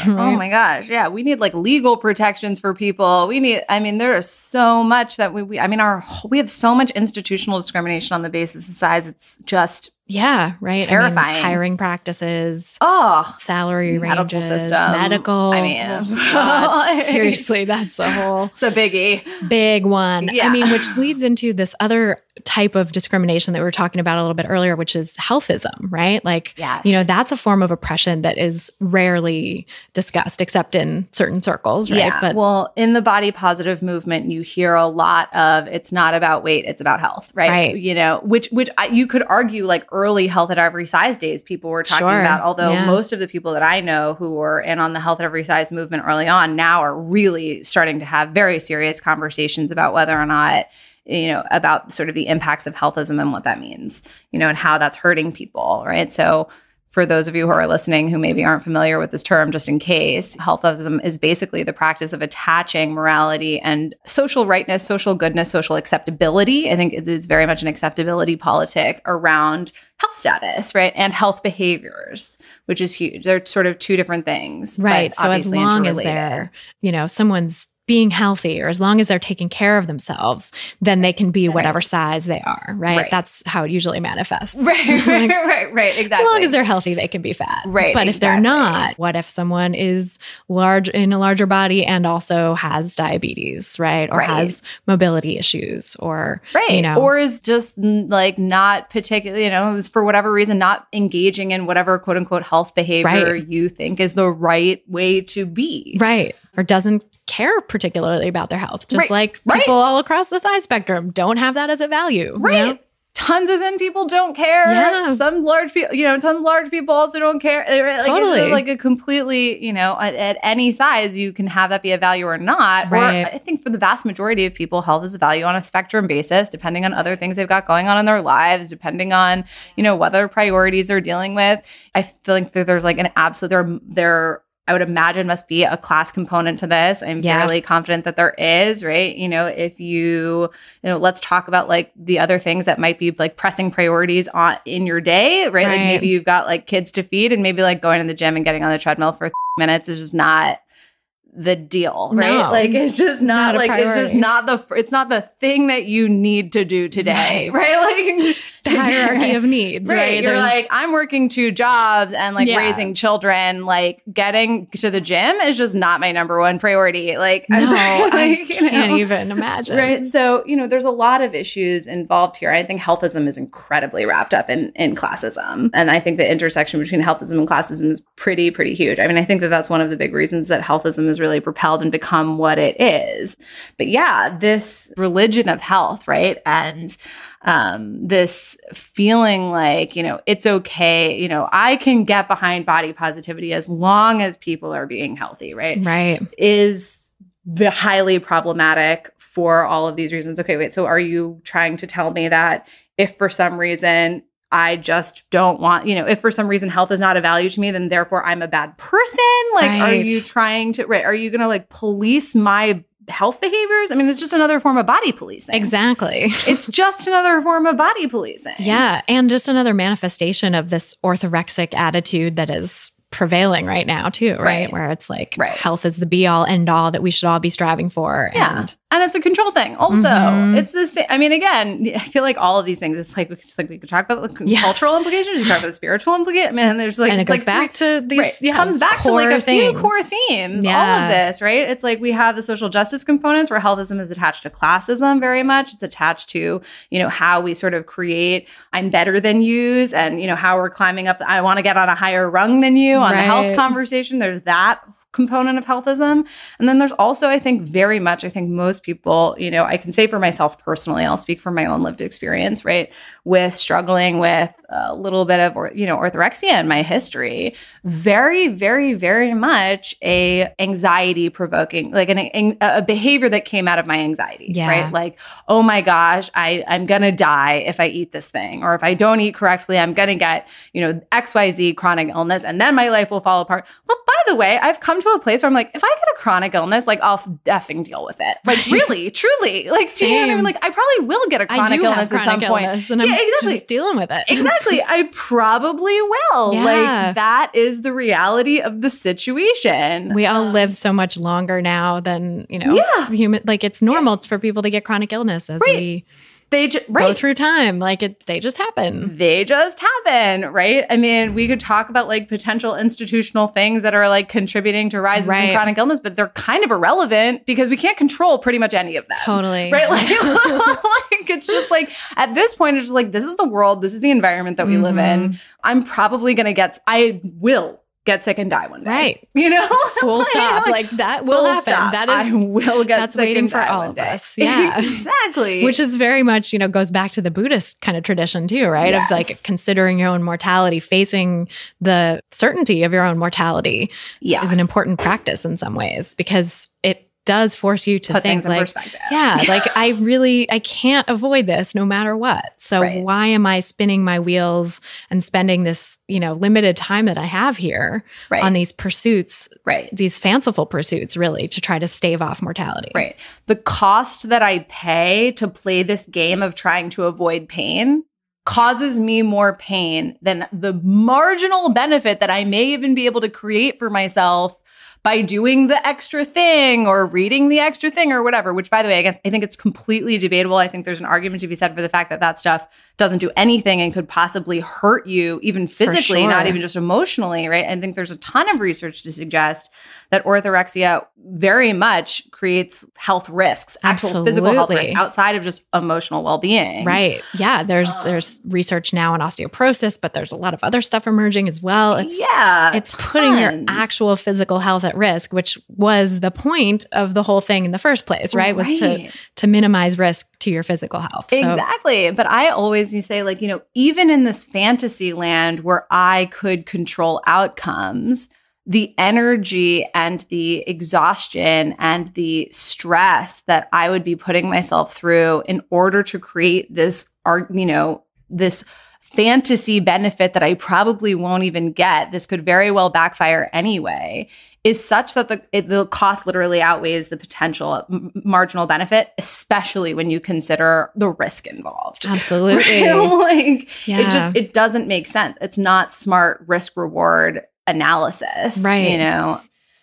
Oh right? Oh my gosh. Yeah. We need like legal protections for people. We need, I mean, there is so much that we, we, I mean, our, we have so much institutional discrimination on the basis of size. It's just yeah, right. Terrifying. I mean, hiring practices. Oh, salary medical ranges, system. medical. I mean, seriously, that's a whole. It's a biggie. Big one. Yeah. I mean, which leads into this other type of discrimination that we were talking about a little bit earlier, which is healthism, right? Like, yes. you know, that's a form of oppression that is rarely discussed except in certain circles, right? Yeah. But, well, in the body positive movement, you hear a lot of it's not about weight, it's about health, right? right. You know, which which I, you could argue like early health at every size days people were talking sure. about, although yeah. most of the people that I know who were in on the health at every size movement early on now are really starting to have very serious conversations about whether or not you know, about sort of the impacts of healthism and what that means, you know, and how that's hurting people, right? So for those of you who are listening who maybe aren't familiar with this term, just in case, healthism is basically the practice of attaching morality and social rightness, social goodness, social acceptability. I think it is very much an acceptability politic around health status, right? And health behaviors, which is huge. They're sort of two different things. Right. so as long as they're, you know, someone's being healthy or as long as they're taking care of themselves, then they can be whatever right. size they are, right? right? That's how it usually manifests. Right, right, right, right, exactly. As long as they're healthy, they can be fat. Right. But exactly. if they're not, what if someone is large in a larger body and also has diabetes, right? Or right. has mobility issues or, right. you know, or is just like not particularly, you know, is for whatever reason not engaging in whatever quote unquote health behavior you think is the right way to be. Right or doesn't care particularly about their health. Just right. like people right. all across the size spectrum don't have that as a value. Right. You know? Tons of thin people don't care. Yeah. Some large people, you know, tons of large people also don't care. Like, totally. It's like a completely, you know, at, at, any size, you can have that be a value or not. Right. Or I think for the vast majority of people, health is a value on a spectrum basis, depending on other things they've got going on in their lives, depending on, you know, what their priorities they're dealing with. I feel like there's like an absolute, there, there I would imagine must be a class component to this. I'm yeah. fairly confident that there is, right? You know, if you, you know, let's talk about like the other things that might be like pressing priorities on in your day, right? right. Like maybe you've got like kids to feed and maybe like going to the gym and getting on the treadmill for minutes is just not the deal, right? No, like it's just not, not like it's just not the it's not the thing that you need to do today, right? right? Like the hierarchy of needs, right? right? You're like I'm working two jobs and like yeah. raising children, like getting to the gym is just not my number one priority. Like, no, sorry, like, I can't know? even imagine. Right. So, you know, there's a lot of issues involved here. I think healthism is incredibly wrapped up in, in classism. And I think the intersection between healthism and classism is pretty, pretty huge. I mean, I think that that's one of the big reasons that healthism is really really propelled and become what it is. But yeah, this religion of health, right? And um, this feeling like, you know, it's okay, you know, I can get behind body positivity as long as people are being healthy, right? Right. Is the highly problematic for all of these reasons. Okay, wait, so are you trying to tell me that if for some reason I just don't want, you know, if for some reason health is not a value to me, then therefore I'm a bad person. Like, right. are you trying to, right? Are you going to like police my health behaviors? I mean, it's just another form of body policing. Exactly. it's just another form of body policing. Yeah. And just another manifestation of this orthorexic attitude that is prevailing right now too, right? right? Where it's like right. health is the be all end all that we should all be striving for. Yeah. And, and it's a control thing also. Mm-hmm. It's the same. I mean, again, I feel like all of these things, it's like, it's like we could talk about the yes. cultural implications, we could talk about the spiritual implications Man, there's like, and it goes like back three, to these, right. yeah, comes back to like a things. few core themes, yeah. all of this, right? It's like we have the social justice components where healthism is attached to classism very much. It's attached to, you know, how we sort of create, I'm better than yous and, you know, how we're climbing up. The, I want to get on a higher rung than you on right. the health conversation. There's that component of healthism. And then there's also, I think, very much, I think most people, you know, I can say for myself personally, I'll speak from my own lived experience, right? With struggling with a little bit of or, you know orthorexia in my history very very very much a anxiety provoking like an a behavior that came out of my anxiety yeah. right like oh my gosh i i'm gonna die if i eat this thing or if i don't eat correctly i'm gonna get you know xyz chronic illness and then my life will fall apart well by the way i've come to a place where i'm like if i get a chronic illness like i'll effing deal with it like really truly like do you know what i mean like i probably will get a chronic illness chronic at some illness, I'm exactly dealing with it exactly honestly, I probably will. Yeah. Like that is the reality of the situation. We all um, live so much longer now than, you know, yeah. human like it's normal yeah. for people to get chronic illness as right. we they just right. go through time like it they just happen they just happen right i mean we could talk about like potential institutional things that are like contributing to rises right. in chronic illness but they're kind of irrelevant because we can't control pretty much any of that totally right like, like, it's just like at this point it's just like this is the world this is the environment that we mm-hmm. live in mm-hmm. i'm probably going to get i will get sick and die one day. Right. You know? Full stop. like, that will happen. Stop. That is I will get that's sick waiting for all of us. Yeah. exactly. Which is very much, you know, goes back to the Buddhist kind of tradition too, right? Yes. Of like considering your own mortality, facing the certainty of your own mortality yeah. is an important practice in some ways because it does force you to Put think like, yeah, like I really I can't avoid this no matter what. So right. why am I spinning my wheels and spending this you know limited time that I have here right. on these pursuits, right? These fanciful pursuits, really, to try to stave off mortality. Right. The cost that I pay to play this game of trying to avoid pain causes me more pain than the marginal benefit that I may even be able to create for myself by doing the extra thing or reading the extra thing or whatever, which by the way, I, guess, I think it's completely debatable. I think there's an argument to be said for the fact that that stuff doesn't do anything and could possibly hurt you even physically, sure. not even just emotionally, right? I think there's a ton of research to suggest that orthorexia very much creates health risks, actual Absolutely. physical health risks outside of just emotional well-being. Right. Yeah, there's um, there's research now on osteoporosis, but there's a lot of other stuff emerging as well. It's Yeah. It's tons. putting your actual physical health at risk, which was the point of the whole thing in the first place, right? right. Was to to minimize risk to your physical health. So. Exactly. But I always and you say like you know even in this fantasy land where i could control outcomes the energy and the exhaustion and the stress that i would be putting myself through in order to create this art you know this fantasy benefit that i probably won't even get this could very well backfire anyway is such that the it, the cost literally outweighs the potential m- marginal benefit, especially when you consider the risk involved. Absolutely, like yeah. it just it doesn't make sense. It's not smart risk reward analysis, right? You know,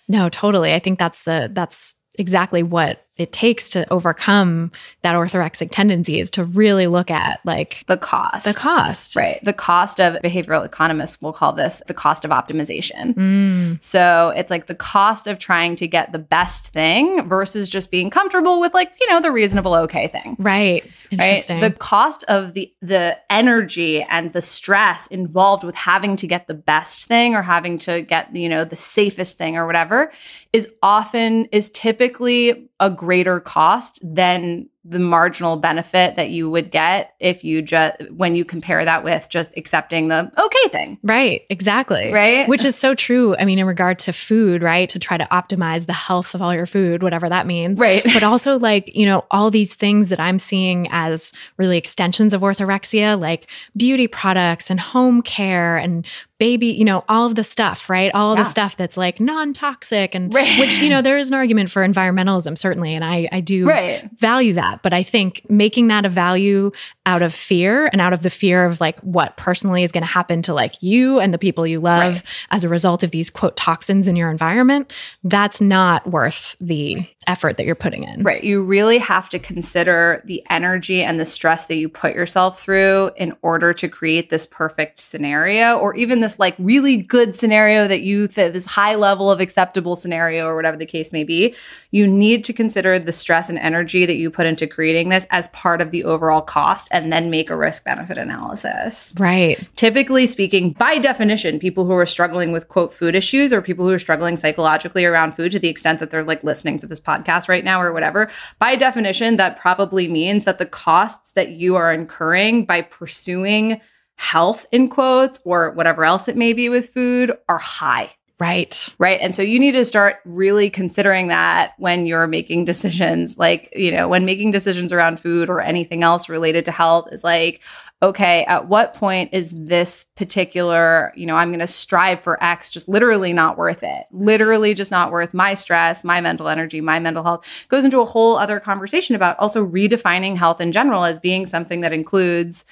no, totally. I think that's the that's exactly what it takes to overcome that orthorexic tendency is to really look at like the cost. The cost. Right. The cost of behavioral economists will call this the cost of optimization. Mm. So it's like the cost of trying to get the best thing versus just being comfortable with like, you know, the reasonable okay thing. Right. Right. The cost of the the energy and the stress involved with having to get the best thing or having to get, you know, the safest thing or whatever is often is typically a greater cost than the marginal benefit that you would get if you just when you compare that with just accepting the okay thing. Right, exactly. Right? Which is so true. I mean, in regard to food, right? To try to optimize the health of all your food, whatever that means. Right. But also like, you know, all these things that I'm seeing as really extensions of orthorexia, like beauty products and home care and baby, you know, all of the stuff, right? All yeah. the stuff that's like non-toxic and right. which, you know, there is an argument for environmentalism certainly and I I do right. value that that. But I think making that a value out of fear and out of the fear of like what personally is going to happen to like you and the people you love right. as a result of these quote toxins in your environment, that's not worth the effort that you're putting in. Right. You really have to consider the energy and the stress that you put yourself through in order to create this perfect scenario or even this like really good scenario that you, th- this high level of acceptable scenario or whatever the case may be. You need to consider the stress and energy that you put into to creating this as part of the overall cost and then make a risk benefit analysis. Right. Typically speaking, by definition, people who are struggling with quote food issues or people who are struggling psychologically around food to the extent that they're like listening to this podcast right now or whatever, by definition, that probably means that the costs that you are incurring by pursuing health in quotes or whatever else it may be with food are high Right. Right. And so you need to start really considering that when you're making decisions. Like, you know, when making decisions around food or anything else related to health is like, okay, at what point is this particular, you know, I'm going to strive for X just literally not worth it, literally just not worth my stress, my mental energy, my mental health. goes into a whole other conversation about also redefining health in general as being something that includes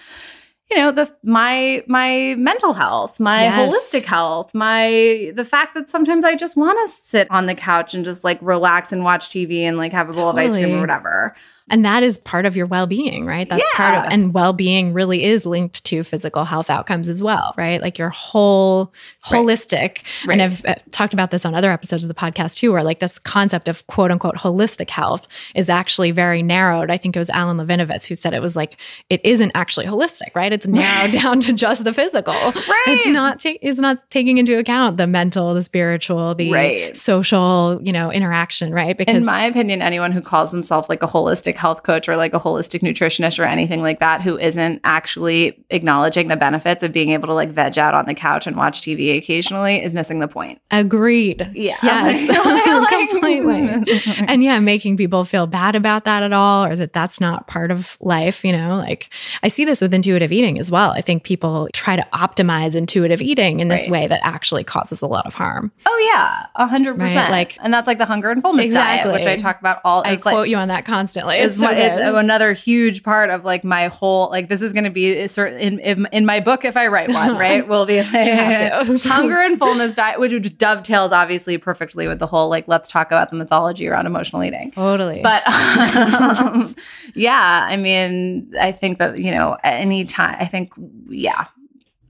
you know the my my mental health my yes. holistic health my the fact that sometimes i just want to sit on the couch and just like relax and watch tv and like have a bowl of ice cream or whatever and that is part of your well being, right? That's yeah. part of, and well being really is linked to physical health outcomes as well, right? Like your whole, holistic. Right. And I've uh, talked about this on other episodes of the podcast too, where like this concept of quote unquote holistic health is actually very narrowed. I think it was Alan Levinovitz who said it was like, it isn't actually holistic, right? It's narrowed down to just the physical. Right. It's not, ta- it's not taking into account the mental, the spiritual, the right. social, you know, interaction, right? Because in my opinion, anyone who calls themselves like a holistic health coach or like a holistic nutritionist or anything like that who isn't actually acknowledging the benefits of being able to like veg out on the couch and watch TV occasionally is missing the point. Agreed. Yeah. Yes. completely. and yeah, making people feel bad about that at all or that that's not part of life, you know? Like I see this with intuitive eating as well. I think people try to optimize intuitive eating in this right. way that actually causes a lot of harm. Oh yeah, 100%. Right? Like and that's like the hunger and fullness exactly. diet, which I talk about all I like, quote you on that constantly is it's another huge part of like my whole like this is going to be sort in, in, in my book if I write one right will be like hunger and fullness diet which dovetails obviously perfectly with the whole like let's talk about the mythology around emotional eating totally but um, yeah I mean I think that you know any time I think yeah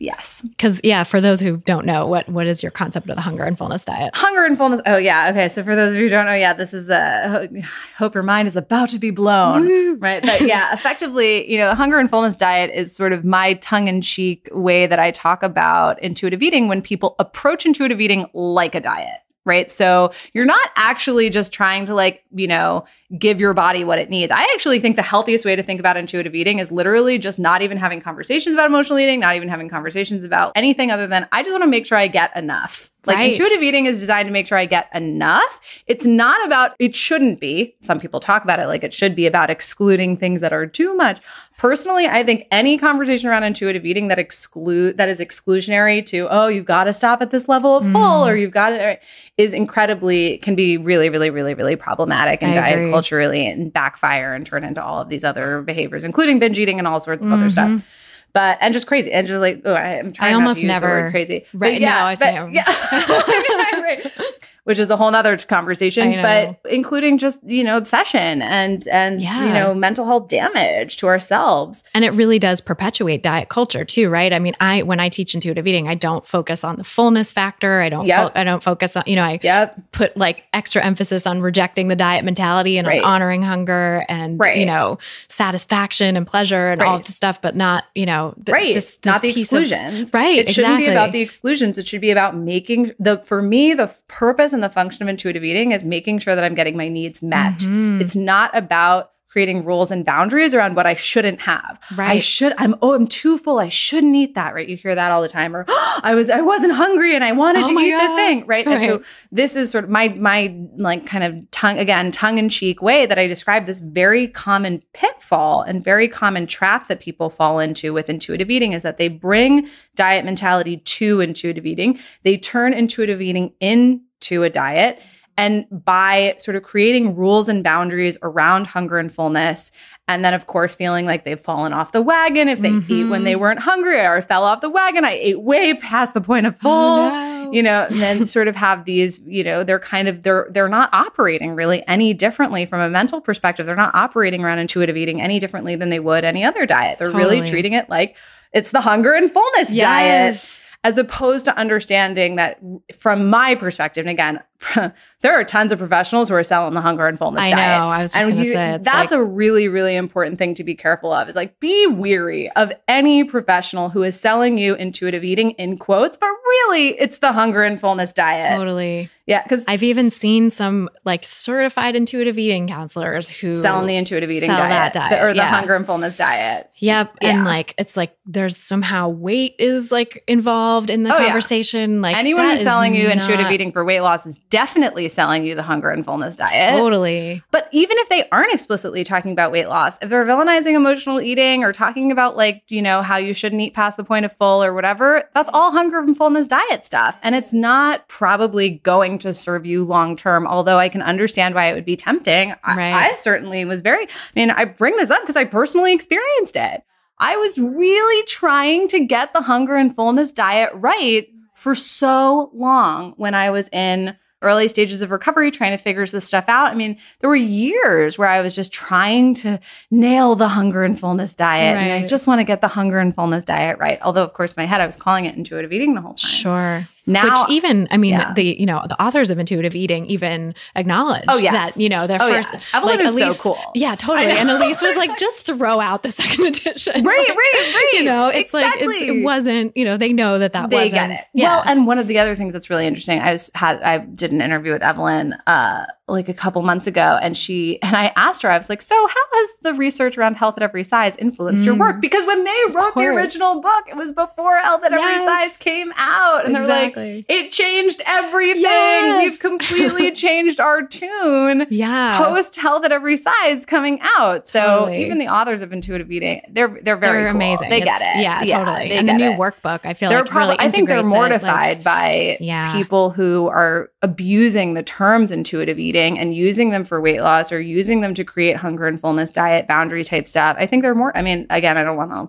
Yes. Because yeah, for those who don't know, what what is your concept of the hunger and fullness diet? Hunger and fullness. Oh yeah. Okay. So for those of you who don't know, yeah, this is a hope your mind is about to be blown, Woo. right? But yeah, effectively, you know, hunger and fullness diet is sort of my tongue in cheek way that I talk about intuitive eating when people approach intuitive eating like a diet right? So you're not actually just trying to like, you know, give your body what it needs. I actually think the healthiest way to think about intuitive eating is literally just not even having conversations about emotional eating, not even having conversations about anything other than I just want to make sure I get enough. Like right. intuitive eating is designed to make sure I get enough. It's not about, it shouldn't be. Some people talk about it like it should be about excluding things that are too much. Personally, I think any conversation around intuitive eating that exclude that is exclusionary to, oh, you've got to stop at this level of full mm. or you've got to is incredibly can be really, really, really, really problematic and diet culturally and backfire and turn into all of these other behaviors, including binge eating and all sorts of mm-hmm. other stuff. But and just crazy and just like oh, I, am trying I almost never crazy. Right? But yeah, no, I say but, yeah which is a whole nother conversation, but including just, you know, obsession and, and, yeah. you know, mental health damage to ourselves. And it really does perpetuate diet culture too, right? I mean, I, when I teach intuitive eating, I don't focus on the fullness factor. I don't, yep. fo- I don't focus on, you know, I yep. put like extra emphasis on rejecting the diet mentality and right. honoring hunger and, right. you know, satisfaction and pleasure and right. all of the stuff, but not, you know, th- right. This, this not the exclusions. Of, right. It exactly. shouldn't be about the exclusions. It should be about making the, for me, the purpose is and the function of intuitive eating is making sure that I'm getting my needs met. Mm-hmm. It's not about creating rules and boundaries around what I shouldn't have. Right. I should I'm oh I'm too full. I shouldn't eat that, right? You hear that all the time or oh, I was I wasn't hungry and I wanted oh to eat God. the thing, right? right? And so this is sort of my my like kind of tongue again, tongue in cheek way that I describe this very common pitfall and very common trap that people fall into with intuitive eating is that they bring diet mentality to intuitive eating. They turn intuitive eating in to a diet. And by sort of creating rules and boundaries around hunger and fullness, and then, of course, feeling like they've fallen off the wagon if they mm-hmm. eat when they mm-hmm. weren't hungry or fell off the wagon. I ate way past the point of full, oh, no. you know, and then sort of have these, you know, they're kind of, they're, they're not operating really any differently from a mental perspective. They're not operating around intuitive eating any differently than they would any other diet. They're totally. really treating it like it's the hunger and fullness yes. diet as opposed to understanding that from my perspective, and again, there are tons of professionals who are selling the hunger and fullness I diet. I know. I was just going to say that's like, a really, really important thing to be careful of. Is like be weary of any professional who is selling you intuitive eating in quotes, but really it's the hunger and fullness diet. Totally. Yeah, because I've even seen some like certified intuitive eating counselors who selling the intuitive eating diet, diet. or the yeah. hunger and fullness diet. Yep, yeah. and like it's like there's somehow weight is like involved in the oh, conversation. Yeah. Like anyone who's selling you not... intuitive eating for weight loss is definitely selling you the hunger and fullness diet. Totally. But even if they aren't explicitly talking about weight loss, if they're villainizing emotional eating or talking about like, you know, how you shouldn't eat past the point of full or whatever, that's all hunger and fullness diet stuff. And it's not probably going to serve you long term, although I can understand why it would be tempting. Right. I, I certainly was very, I mean, I bring this up because I personally experienced it. I was really trying to get the hunger and fullness diet right for so long when I was in early stages of recovery, trying to figure this stuff out. I mean, there were years where I was just trying to nail the hunger and fullness diet. Right. And I just want to get the hunger and fullness diet right. Although, of course, in my head, I was calling it intuitive eating the whole time. Sure. Now, Which even, I mean, yeah. the you know the authors of intuitive eating even acknowledge oh, yes. that you know their oh, first yes. Evelyn like, is Elise, so cool. Yeah, totally. And Elise was like, just throw out the second edition. Right, like, right, right. You know, it's exactly. like it's, it wasn't. You know, they know that that they wasn't. get it. Yeah. Well, and one of the other things that's really interesting, I was had I did an interview with Evelyn. Uh, like a couple months ago and she and I asked her I was like so how has the research around health at every size influenced mm. your work mm. because when they wrote the original book it was before health at yes. every size came out and exactly. they're like it changed everything yes. we've completely changed our tune yeah post health at every size coming out so totally. even the authors of intuitive eating they're they're very they're cool. amazing they it's, get it yeah, yeah totally and the new it. workbook I feel they're like probably really I think they're mortified it, like, by yeah. people who are abusing the terms intuitive eating eating and using them for weight loss or using them to create hunger and fullness diet boundary type stuff i think they are more i mean again i don't want to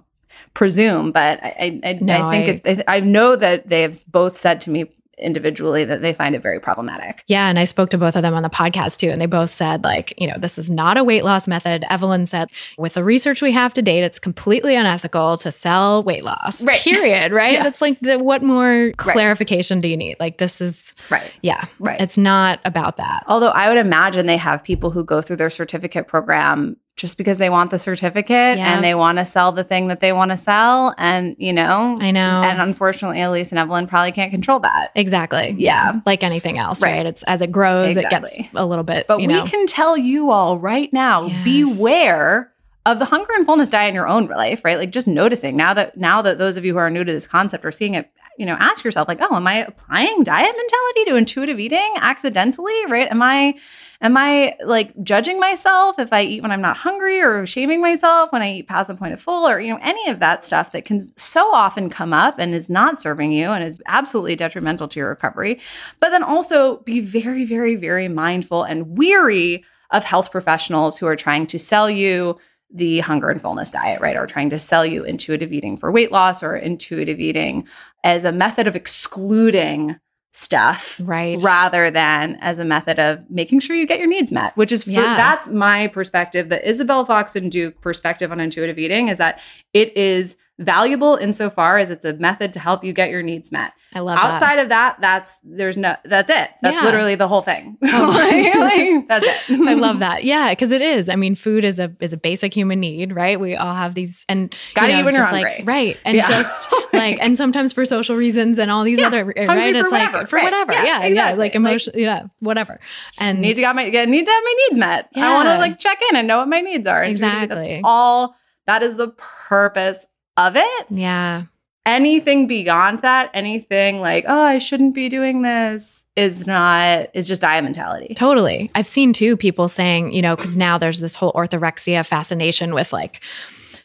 presume but i i, I, no, I think I, it, I know that they have both said to me individually that they find it very problematic. Yeah. And I spoke to both of them on the podcast too. And they both said, like, you know, this is not a weight loss method. Evelyn said, with the research we have to date, it's completely unethical to sell weight loss. Right. Period. Right. yeah. That's like, the, what more clarification right. do you need? Like, this is, right. Yeah. Right. It's not about that. Although I would imagine they have people who go through their certificate program just because they want the certificate yeah. and they want to sell the thing that they want to sell. And, you know, I know. And unfortunately, Elise and Evelyn probably can't control that. Exactly. Yeah. Like anything else, right? right? It's as it grows, exactly. it gets a little bit. But we know. can tell you all right now yes. beware of the hunger and fullness diet in your own life, right? Like just noticing now that now that those of you who are new to this concept are seeing it you know, ask yourself like, oh, am I applying diet mentality to intuitive eating accidentally? Right? Am I am I like judging myself if I eat when I'm not hungry or shaming myself when I eat past the point of full or, you know, any of that stuff that can so often come up and is not serving you and is absolutely detrimental to your recovery. But then also be very, very, very mindful and weary of health professionals who are trying to sell you the hunger and fullness diet, right? Or trying to sell you intuitive eating for weight loss or intuitive eating as a method of excluding stuff right rather than as a method of making sure you get your needs met which is for, yeah. that's my perspective the isabel fox and duke perspective on intuitive eating is that it is valuable insofar as it's a method to help you get your needs met. I love Outside that. of that, that's there's no that's it. That's yeah. literally the whole thing. Oh. like, that's it. I love that. Yeah, because it is. I mean, food is a is a basic human need, right? We all have these and gotta you know, eat when you're like, hungry. Right. And yeah. just like and sometimes for social reasons and all these yeah. other right. it's like for right. whatever. Yeah, exactly. yeah. Like emotion like, yeah, whatever. And need to got my need to have my needs met. I want to like check in and know what my needs are. Exactly. all that is the purpose of it. Yeah. Anything beyond that, anything like, oh, I shouldn't be doing this is not, is just diet mentality. Totally. I've seen too people saying, you know, because now there's this whole orthorexia fascination with like,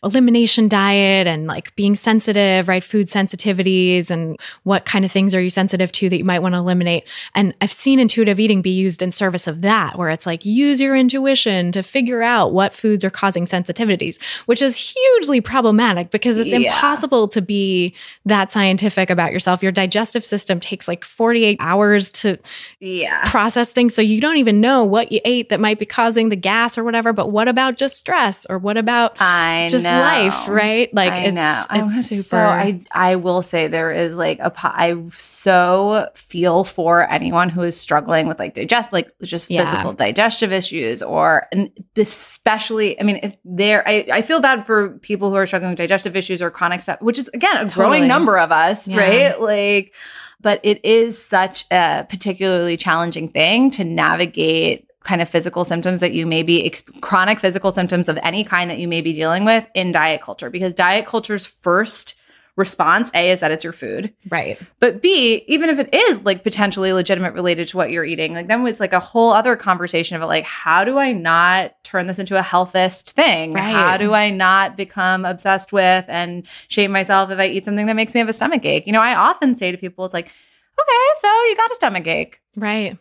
elimination diet and like being sensitive, right? Food sensitivities and what kind of things are you sensitive to that you might want to eliminate. And I've seen intuitive eating be used in service of that, where it's like use your intuition to figure out what foods are causing sensitivities, which is hugely problematic because it's yeah. impossible to be that scientific about yourself. Your digestive system takes like 48 hours to yeah. process things. So you don't even know what you ate that might be causing the gas or whatever. But what about just stress? Or what about I just life, right? Like I it's know. it's super. So I I will say there is like a I so feel for anyone who is struggling with like digest like just yeah. physical digestive issues or and especially I mean if there I I feel bad for people who are struggling with digestive issues or chronic stuff, which is again a totally. growing number of us, yeah. right? Like but it is such a particularly challenging thing to navigate kind of physical symptoms that you may be chronic physical symptoms of any kind that you may be dealing with in diet culture because diet culture's first response a is that it's your food right but b even if it is like potentially legitimate related to what you're eating like then it's like a whole other conversation of like how do i not turn this into a healthist thing right. how do i not become obsessed with and shame myself if i eat something that makes me have a stomach ache you know i often say to people it's like okay so you got a stomach ache right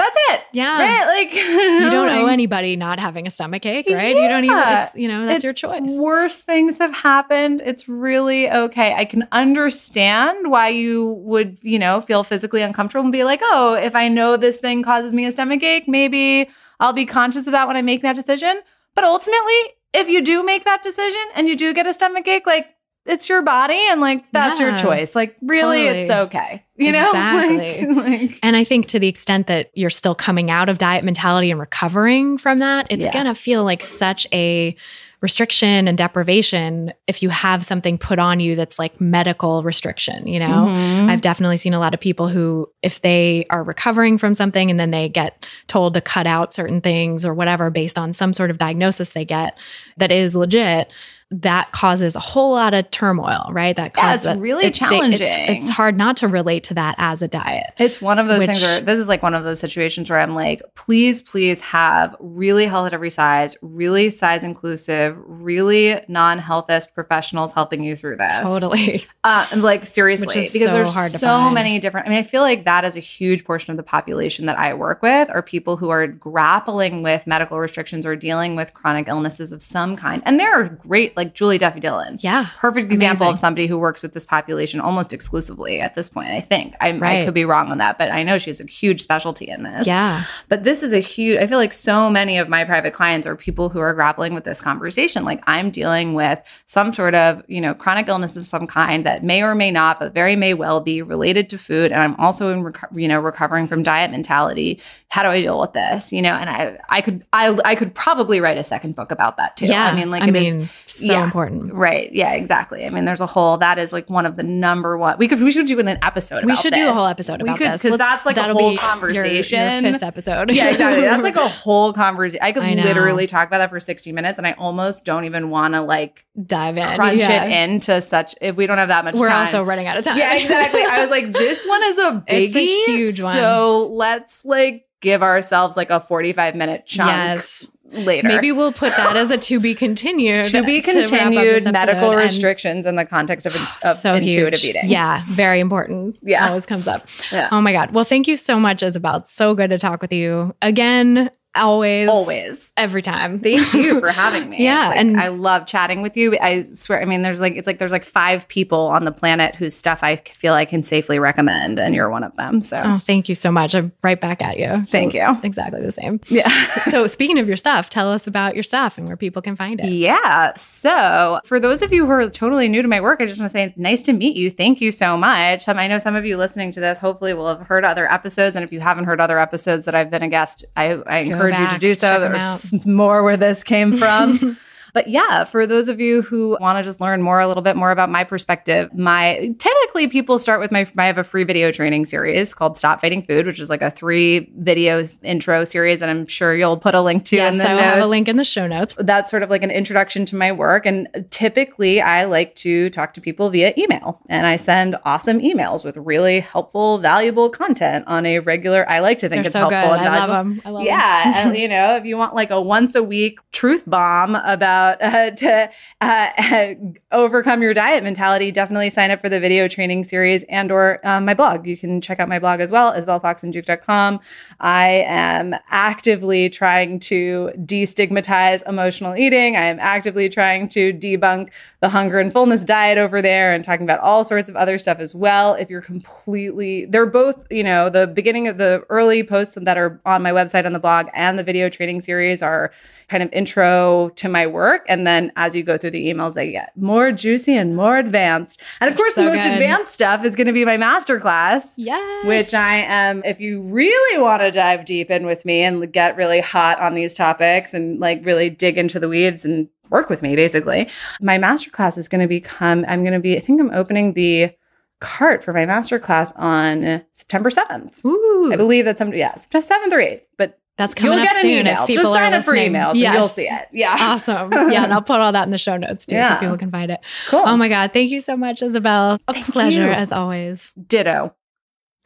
that's it. Yeah. Right? Like you don't owe anybody not having a stomach ache, right? Yeah. You don't even you know, that's it's your choice. Worse things have happened. It's really okay. I can understand why you would, you know, feel physically uncomfortable and be like, "Oh, if I know this thing causes me a stomach ache, maybe I'll be conscious of that when I make that decision." But ultimately, if you do make that decision and you do get a stomach ache, like it's your body and like that's yeah, your choice. Like really totally. it's okay. You know? Exactly. Like, like, and I think to the extent that you're still coming out of diet mentality and recovering from that, it's yeah. going to feel like such a restriction and deprivation if you have something put on you that's like medical restriction, you know? Mm-hmm. I've definitely seen a lot of people who if they are recovering from something and then they get told to cut out certain things or whatever based on some sort of diagnosis they get that is legit, that causes a whole lot of turmoil, right? That causes yeah, it's really it, challenging. They, it's, it's, hard not to relate to that as a diet. It's one of those which, things where this is like one of those situations where I'm like, please, please have really health at every size, really size inclusive, really non healthist professionals helping you through this. Totally. Uh, like seriously, because so there's hard so many different. I mean, I feel like that is a huge portion of the population that I work with are people who are grappling with medical restrictions or dealing with chronic illnesses of some kind, and there are great like Julie Duffy Dillon. Yeah. Perfect Amazing. example of somebody who works with this population almost exclusively at this point, I think. Right. i could be wrong on that, but I know she's a huge specialty in this. Yeah. But this is a huge, I feel like so many of my private clients are people who are grappling with this conversation. Like I'm dealing with some sort of, you know, chronic illness of some kind that may or may not, but very may well be related to food. And I'm also in, reco- you know, recovering from diet mentality. How do I deal with this? You know, and I, I could, I, I could probably write a second book about that too. Yeah. I mean, like I it mean, is so yeah. important. Right. Yeah, exactly. I mean, there's a whole that is like one of the number one. We could we should do an episode We should this. do a whole episode about we could, this. Cuz that's like a whole conversation. Your, your fifth episode. yeah, exactly. That's like a whole conversation. I could I literally talk about that for 60 minutes and I almost don't even want to like dive in. Crunch yeah. it into such if we don't have that much We're time. also running out of time. Yeah, exactly. I was like this one is a biggie. huge one. So, let's like give ourselves like a 45 minute chunk yes later. Maybe we'll put that as a to be continued. to be continued to medical restrictions in the context of, of so intuitive huge. eating. Yeah, very important. Yeah. Always comes up. Yeah. Oh my God. Well, thank you so much, Isabel. It's so good to talk with you again. Always. Always. Every time. Thank you for having me. yeah. Like, and I love chatting with you. I swear, I mean, there's like, it's like there's like five people on the planet whose stuff I feel I can safely recommend, and you're one of them. So oh, thank you so much. I'm right back at you. Thank you. Exactly the same. Yeah. so speaking of your stuff, tell us about your stuff and where people can find it. Yeah. So for those of you who are totally new to my work, I just want to say nice to meet you. Thank you so much. I know some of you listening to this hopefully will have heard other episodes. And if you haven't heard other episodes that I've been a guest, I, I encourage back, you to do so. There's more where this came from. But yeah, for those of you who want to just learn more, a little bit more about my perspective, my typically people start with my, I have a free video training series called Stop Fighting Food, which is like a three videos intro series. And I'm sure you'll put a link to yes, in the I notes. have a link in the show notes. That's sort of like an introduction to my work. And typically I like to talk to people via email and I send awesome emails with really helpful, valuable content on a regular, I like to think They're it's so helpful. Good. And I valuable. love them. I love yeah. Them. and, you know, if you want like a once a week truth bomb about about uh, to uh, overcome your diet mentality, definitely sign up for the video training series and or um, my blog. You can check out my blog as well, isabelfoxandjuke.com. I am actively trying to destigmatize emotional eating. I am actively trying to debunk the hunger and fullness diet over there and talking about all sorts of other stuff as well. If you're completely, they're both, you know, the beginning of the early posts that are on my website on the blog and the video training series are kind of intro to my work. And then as you go through the emails, they get more juicy and more advanced. And of They're course, so the most good. advanced stuff is going to be my masterclass. Yes. Which I am, if you really want to dive deep in with me and get really hot on these topics and like really dig into the weaves and work with me basically. My masterclass is going to become, I'm going to be, I think I'm opening the cart for my masterclass on September 7th. Ooh. I believe that's somebody, yeah, September 7th or 8th, but that's coming you'll up get soon. An email. Just sign up for emails yes. you'll see it. Yeah. Awesome. Yeah. And I'll put all that in the show notes too yeah. so people can find it. Cool. Oh my God. Thank you so much, Isabel. A thank pleasure you. as always. Ditto.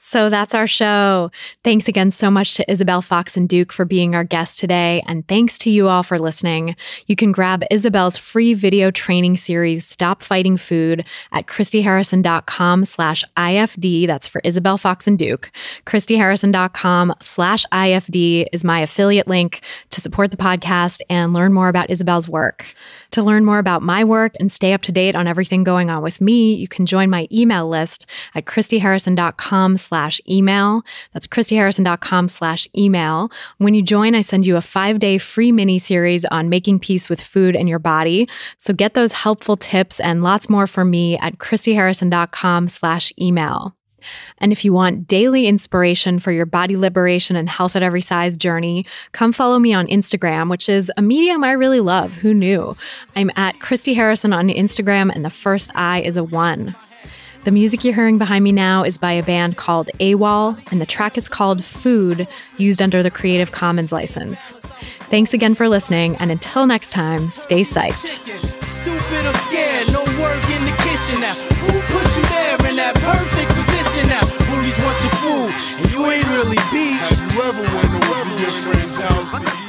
So that's our show. Thanks again so much to Isabel Fox and Duke for being our guest today. And thanks to you all for listening. You can grab Isabel's free video training series, Stop Fighting Food, at christyharrison.com slash IFD. That's for Isabel Fox and Duke. christyharrison.com slash IFD is my affiliate link to support the podcast and learn more about Isabel's work. To learn more about my work and stay up to date on everything going on with me, you can join my email list at christyharrison.com slash slash email. That's christyharrison.com slash email. When you join, I send you a five day free mini series on making peace with food and your body. So get those helpful tips and lots more from me at christyharrison.com slash email. And if you want daily inspiration for your body liberation and health at every size journey, come follow me on Instagram, which is a medium I really love. Who knew? I'm at Christy Harrison on Instagram, and the first I is a one. The music you're hearing behind me now is by a band called AWOL, and the track is called Food, used under the Creative Commons license. Thanks again for listening, and until next time, stay psyched and you ain't really beat. Have you ever went over your friend's house